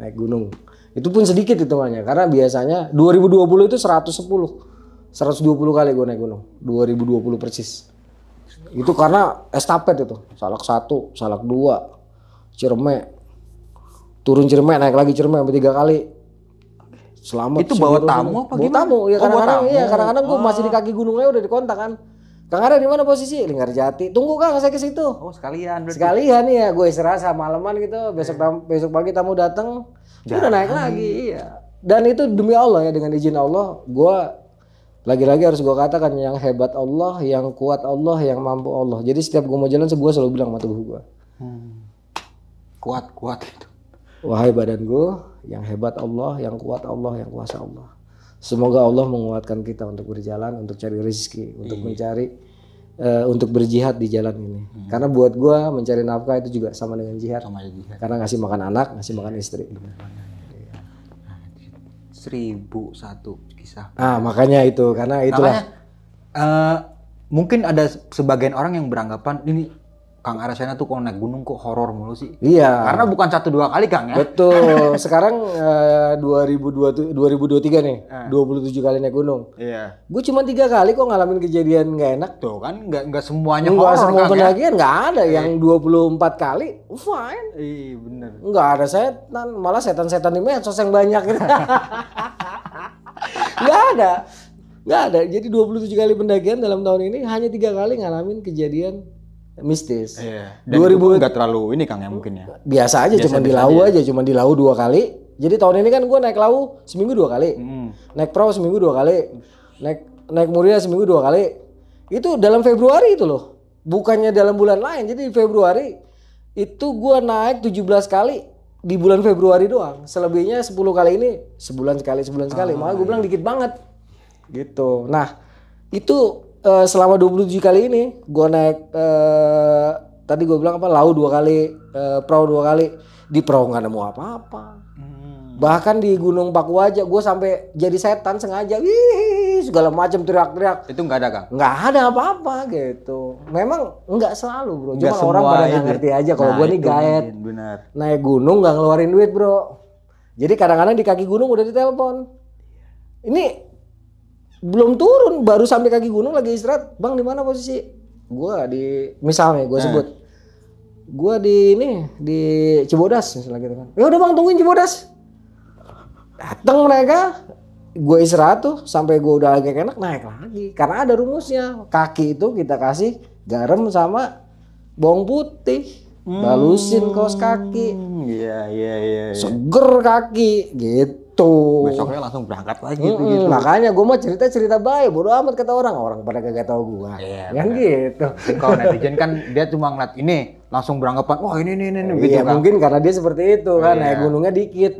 A: naik gunung. Itu pun sedikit hitungannya karena biasanya 2020 itu 110. 120 kali gue naik gunung. 2020 persis. Itu karena estafet itu. Salak satu, salak dua, Cireme. Turun Cireme, naik lagi Cireme sampai tiga kali selamat itu bawa tamu bawa tamu ya iya oh, kadang-kadang iya, gue masih oh. di kaki gunungnya udah dikontak kan Kang Ara di mana posisi? Linggarjati. Tunggu Kang, saya ke situ. Oh, sekalian. Berarti. Sekalian ya, gue istirahat sama malaman gitu. Besok iya. tam, besok pagi tamu datang, udah naik lagi. Iya. Dan itu demi Allah ya dengan izin Allah, gue lagi-lagi harus gue katakan yang hebat Allah, yang kuat Allah, yang mampu Allah. Jadi setiap gue mau jalan, gue selalu bilang sama tubuh gue. Hmm. Kuat, kuat itu. Wahai badan gue, yang hebat Allah, yang kuat Allah, yang kuasa Allah. Semoga Allah menguatkan kita untuk berjalan, untuk cari rezeki, untuk mencari uh, untuk berjihad di jalan ini. Hmm. Karena buat gue mencari nafkah itu juga sama dengan jihad. Sama jihad. Karena ngasih makan anak, ngasih makan iya, istri. Iya.
B: Seribu satu kisah. Ah makanya
A: itu karena itulah. Makanya,
B: uh, eh, mungkin ada sebagian orang yang beranggapan ini Kang Arasena tuh kalau naik gunung kok horor mulu sih. Iya. Karena bukan satu dua kali Kang ya. Betul.
A: Sekarang uh, 2022 2023 nih, eh. 27 kali naik gunung. Iya. Gue cuma tiga kali kok ngalamin kejadian nggak enak. Tuh kan
B: nggak nggak semuanya horor Kang. Semua ya. pendakian nggak ya? ada eh. yang
A: 24 kali fine. Iya bener. Nggak ada setan, malah setan-setan di medsos yang banyak. Nggak ada. Nggak ada. Jadi 27 kali pendakian dalam tahun ini hanya tiga kali ngalamin kejadian mistis. Iya. Dan 2000 enggak
B: terlalu ini Kang ya mungkin ya.
A: Biasa aja cuma di lau aja. Ya? cuma di lau dua kali. Jadi tahun ini kan gue naik lau seminggu dua kali. Hmm. Naik pro seminggu dua kali. Naik naik muria seminggu dua kali. Itu dalam Februari itu loh. Bukannya dalam bulan lain. Jadi di Februari itu gue naik 17 kali di bulan Februari doang. Selebihnya 10 kali ini sebulan sekali, sebulan sekali. Oh, ah, Makanya gue bilang dikit banget. Gitu. Nah, itu uh, selama 27 kali ini gue naik uh, tadi gue bilang apa lau dua kali uh, eh, perahu dua kali di perahu nggak nemu apa-apa hmm. bahkan di Gunung Paku aja gue sampai jadi setan sengaja wih segala macam teriak-teriak itu nggak ada kang nggak ada apa-apa gitu memang nggak selalu bro cuma orang pada nggak ngerti aja kalau nah, gue nih gaet iya, benar. naik gunung nggak ngeluarin duit bro jadi kadang-kadang di kaki gunung udah ditelepon ini belum turun baru sampai kaki gunung lagi istirahat bang di mana posisi gua di misalnya gua nah. sebut nah. gua di ini di Cibodas misalnya gitu kan ya udah bang tungguin Cibodas datang mereka gue istirahat tuh sampai gue udah agak enak naik lagi karena ada rumusnya kaki itu kita kasih garam sama bawang putih balusin kaos kaki hmm, iya iya iya ya. seger kaki gitu gitu. Besoknya langsung
B: berangkat lagi mm -hmm. gitu. Makanya
A: gue mau cerita cerita baik, bodo amat kata orang orang pada gak tau gue. Iya, kan bener. gitu. Kalau netizen
B: kan dia cuma ngeliat ini
A: langsung beranggapan wah oh, ini ini ini gitu iya, kan. mungkin karena dia seperti itu kan iya. naik gunungnya dikit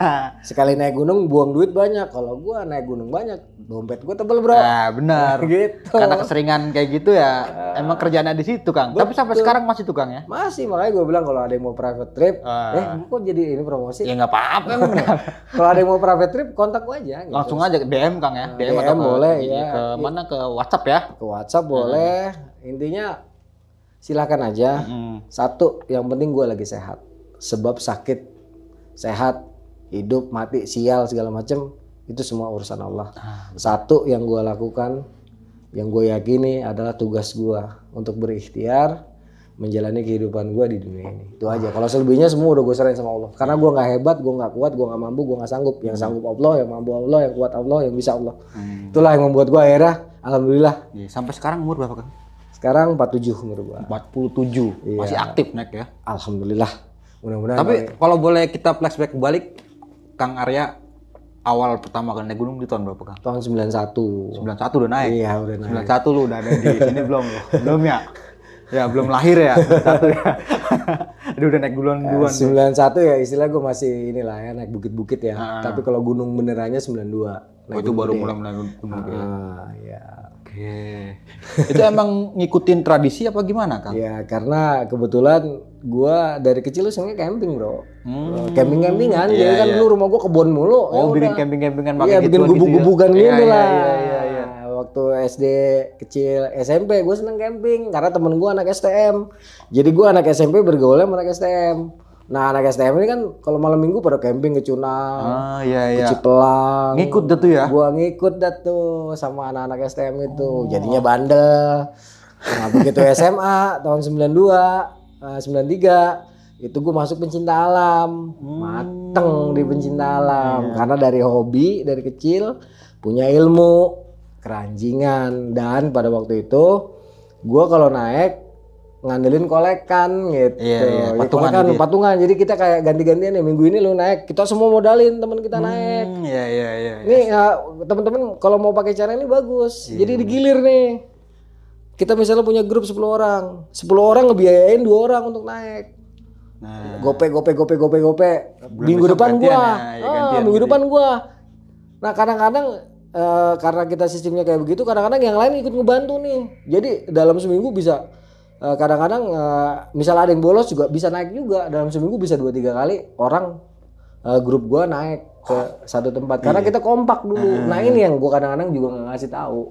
A: sekali naik gunung buang duit banyak kalau gua naik gunung banyak dompet gua tebel bro nah benar gitu karena keseringan
B: kayak gitu ya uh, emang kerjanya di situ kang Betul. tapi sampai sekarang masih tukang ya
A: masih makanya gua bilang kalau ada yang mau private trip uh. eh kok jadi ini promosi ya nggak apa-apa kalau ada yang mau private trip kontak gua aja gitu. langsung aja DM kang ya nah, DM, DM atau boleh ke, ya ke mana ke WhatsApp ya ke WhatsApp boleh hmm. intinya silakan aja. Mm. Satu, yang penting gue lagi sehat. Sebab sakit, sehat, hidup, mati, sial segala macem itu semua urusan Allah. Ah. Satu yang gue lakukan, yang gue yakini adalah tugas gue untuk berikhtiar menjalani kehidupan gue di dunia ini. Itu aja. Kalau ah. selebihnya semua udah gue serahin sama Allah. Karena gue nggak hebat, gue nggak kuat, gue nggak mampu, gue nggak sanggup. Yang mm. sanggup Allah, yang mampu Allah, yang kuat Allah, yang bisa Allah. Mm. Itulah yang membuat gue akhirnya, alhamdulillah. Iya, sampai sekarang umur berapa kan? Sekarang 47 menurut gua. 47. Iya. Masih aktif naik ya. Alhamdulillah. Mudah-mudahan. Tapi
B: kalau boleh kita flashback balik Kang Arya awal pertama kali naik gunung di tahun berapa Kang?
A: Tahun 91. 91 udah naik. Iya, udah
B: naik. 91 lu udah ada di sini belum lu? Belum ya? Ya belum lahir ya. Satu ya.
A: Aduh udah naik
B: duluan eh, duluan. Sembilan
A: satu ya istilah gue masih inilah ya naik bukit-bukit ya. Ah. Tapi kalau gunung benerannya 92. dua oh itu baru ya. mulai
B: mulai gunung. Ya? Ah, ya.
A: Oke. Itu emang ngikutin tradisi apa gimana kang? Ya karena kebetulan gua dari kecil sebenarnya camping bro. Hmm. Oh, camping campingan, yeah, jadi kan yeah. dulu rumah gua kebon mulu. Oh oh bikin camping campingan pakai ya, gitu. Bikin gubuk-gubukan gitu, ya. Iya, gitu iya, lah. Iya, iya, iya. Waktu SD kecil SMP gue seneng camping karena temen gue anak STM. Jadi gue anak SMP bergaulnya sama anak STM. Nah anak STM ini kan kalau malam minggu pada camping ke Cunang, ah, iya, iya. ke Cipelang. Ngikut dah tuh ya? Gua ngikut dah tuh sama anak-anak STM itu. Oh. Jadinya bandel. Nah begitu SMA tahun 92, uh, 93 itu gue masuk pencinta alam. Hmm. Mateng di pencinta alam. Yeah. Karena dari hobi, dari kecil punya ilmu keranjingan. Dan pada waktu itu gue kalau naik ngandelin kolekan gitu. Iya, iya. Ya, patungan, kolekan, gitu. Ya. patungan. Jadi kita kayak ganti-gantian ya minggu ini lu naik, kita semua modalin teman kita hmm, naik. Iya iya iya. Ini iya. ya, teman-teman kalau mau pakai cara ini bagus. Iya. Jadi iya, iya. digilir nih. Kita misalnya punya grup 10 orang. 10 orang ngebiayain dua orang untuk naik. Nah. Gope gope gope gope gope. Belum minggu depan gua. Ya, ya ah, gantian, ah, minggu gitu. depan gua. Nah, kadang-kadang uh, karena kita sistemnya kayak begitu, kadang-kadang yang lain ikut ngebantu nih. Jadi dalam seminggu bisa Eh, kadang-kadang uh, eh, misalnya ada yang bolos juga bisa naik juga dalam seminggu bisa dua tiga kali orang uh, grup gua naik ke satu tempat karena iya. kita kompak dulu. hmm. Nah ini yang gua kadang-kadang juga nggak ngasih tahu.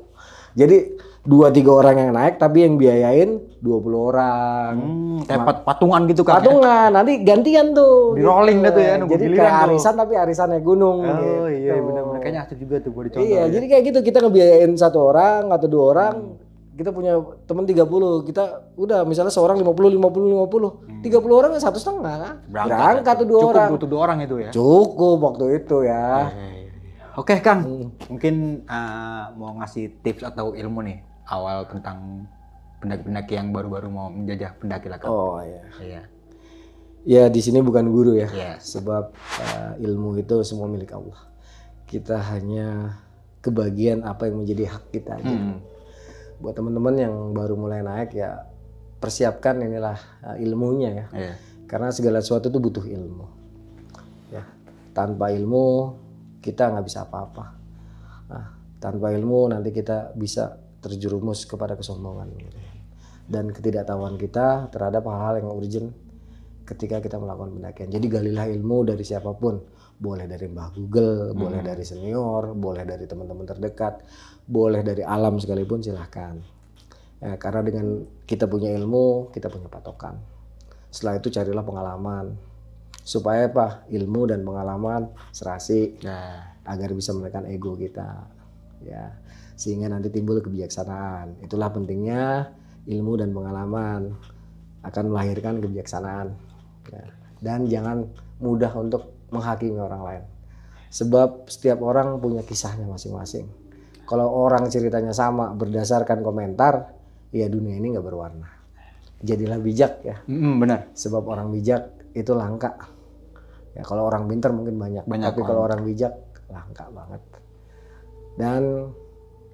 A: Jadi dua tiga orang yang naik tapi yang biayain 20 orang. Hmm, kayak patungan gitu kan. Patungan, ya? nanti gantian tuh. Di rolling gitu. ya iya. nunggu Jadi kayak arisan tapi arisannya gunung oh, iya, gitu. iya benar-benar kayaknya juga tuh gua Iya, ya. jadi kayak gitu kita ngebiayain satu orang atau dua orang hmm kita punya temen 30 kita udah misalnya seorang 50 50 50 hmm. 30 orang ya satu setengah kan berangkat, berangkat tuh dua orang cukup butuh dua orang itu ya cukup waktu itu
B: ya iya, iya, iya. oke Kang hmm. mungkin uh, mau ngasih tips atau ilmu nih awal tentang pendaki-pendaki yang baru-baru mau menjajah pendaki lah Kang oh iya iya
A: ya di sini bukan guru ya yes. sebab uh, ilmu itu semua milik Allah kita hanya kebagian apa yang menjadi hak kita aja hmm buat teman-teman yang baru mulai naik ya persiapkan inilah uh, ilmunya ya. Yeah. Karena segala sesuatu itu butuh ilmu. Ya, tanpa ilmu kita nggak bisa apa-apa. Nah, tanpa ilmu nanti kita bisa terjerumus kepada kesombongan dan ketidaktahuan kita terhadap hal-hal yang urgent ketika kita melakukan pendakian. Jadi galilah ilmu dari siapapun boleh dari mbah Google, hmm. boleh dari senior, boleh dari teman-teman terdekat, boleh dari alam sekalipun silahkan. Ya, karena dengan kita punya ilmu, kita punya patokan. Setelah itu carilah pengalaman supaya apa ilmu dan pengalaman serasi nah. agar bisa menekan ego kita ya sehingga nanti timbul kebijaksanaan itulah pentingnya ilmu dan pengalaman akan melahirkan kebijaksanaan ya. dan jangan mudah untuk menghakimi orang lain. Sebab setiap orang punya kisahnya masing-masing. Kalau orang ceritanya sama berdasarkan komentar, ya dunia ini nggak berwarna. Jadilah bijak ya. Mm, benar. Sebab orang bijak itu langka. Ya kalau orang pintar mungkin banyak, banyak tapi kalau orang bijak langka banget. Dan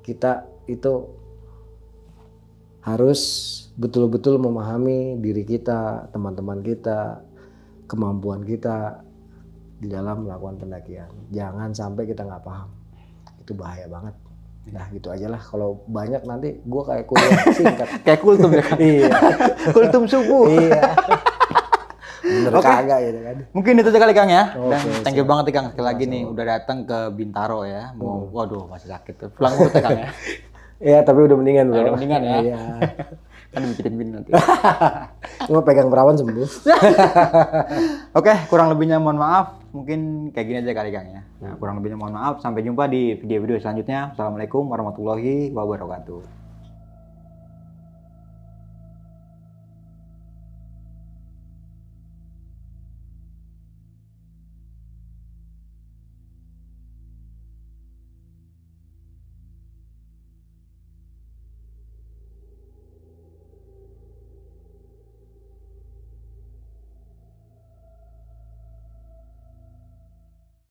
A: kita itu harus betul-betul memahami diri kita, teman-teman kita, kemampuan kita, di dalam melakukan pendakian. Jangan sampai kita nggak paham. Itu bahaya banget. Nah gitu aja lah. Kalau banyak nanti gue kayak kuliah singkat. kayak kultum ya kan? iya. kultum suku iya.
B: Bener okay. kagak ya kan. Mungkin itu aja kali Kang ya. Okay, Dan thank you siap. banget Kang sekali lagi nih udah datang ke Bintaro ya. Mau hmm. waduh masih sakit. Pulang dulu Kang ya.
A: Iya, tapi udah mendingan bro. Udah mendingan ya. Iya.
B: kan dibikin bin nanti.
A: Cuma pegang perawan sembuh.
B: Oke, okay, kurang lebihnya mohon maaf mungkin kayak gini aja kali Kang ya. Nah, kurang lebihnya mohon maaf. Sampai jumpa di video-video selanjutnya. Assalamualaikum warahmatullahi wabarakatuh.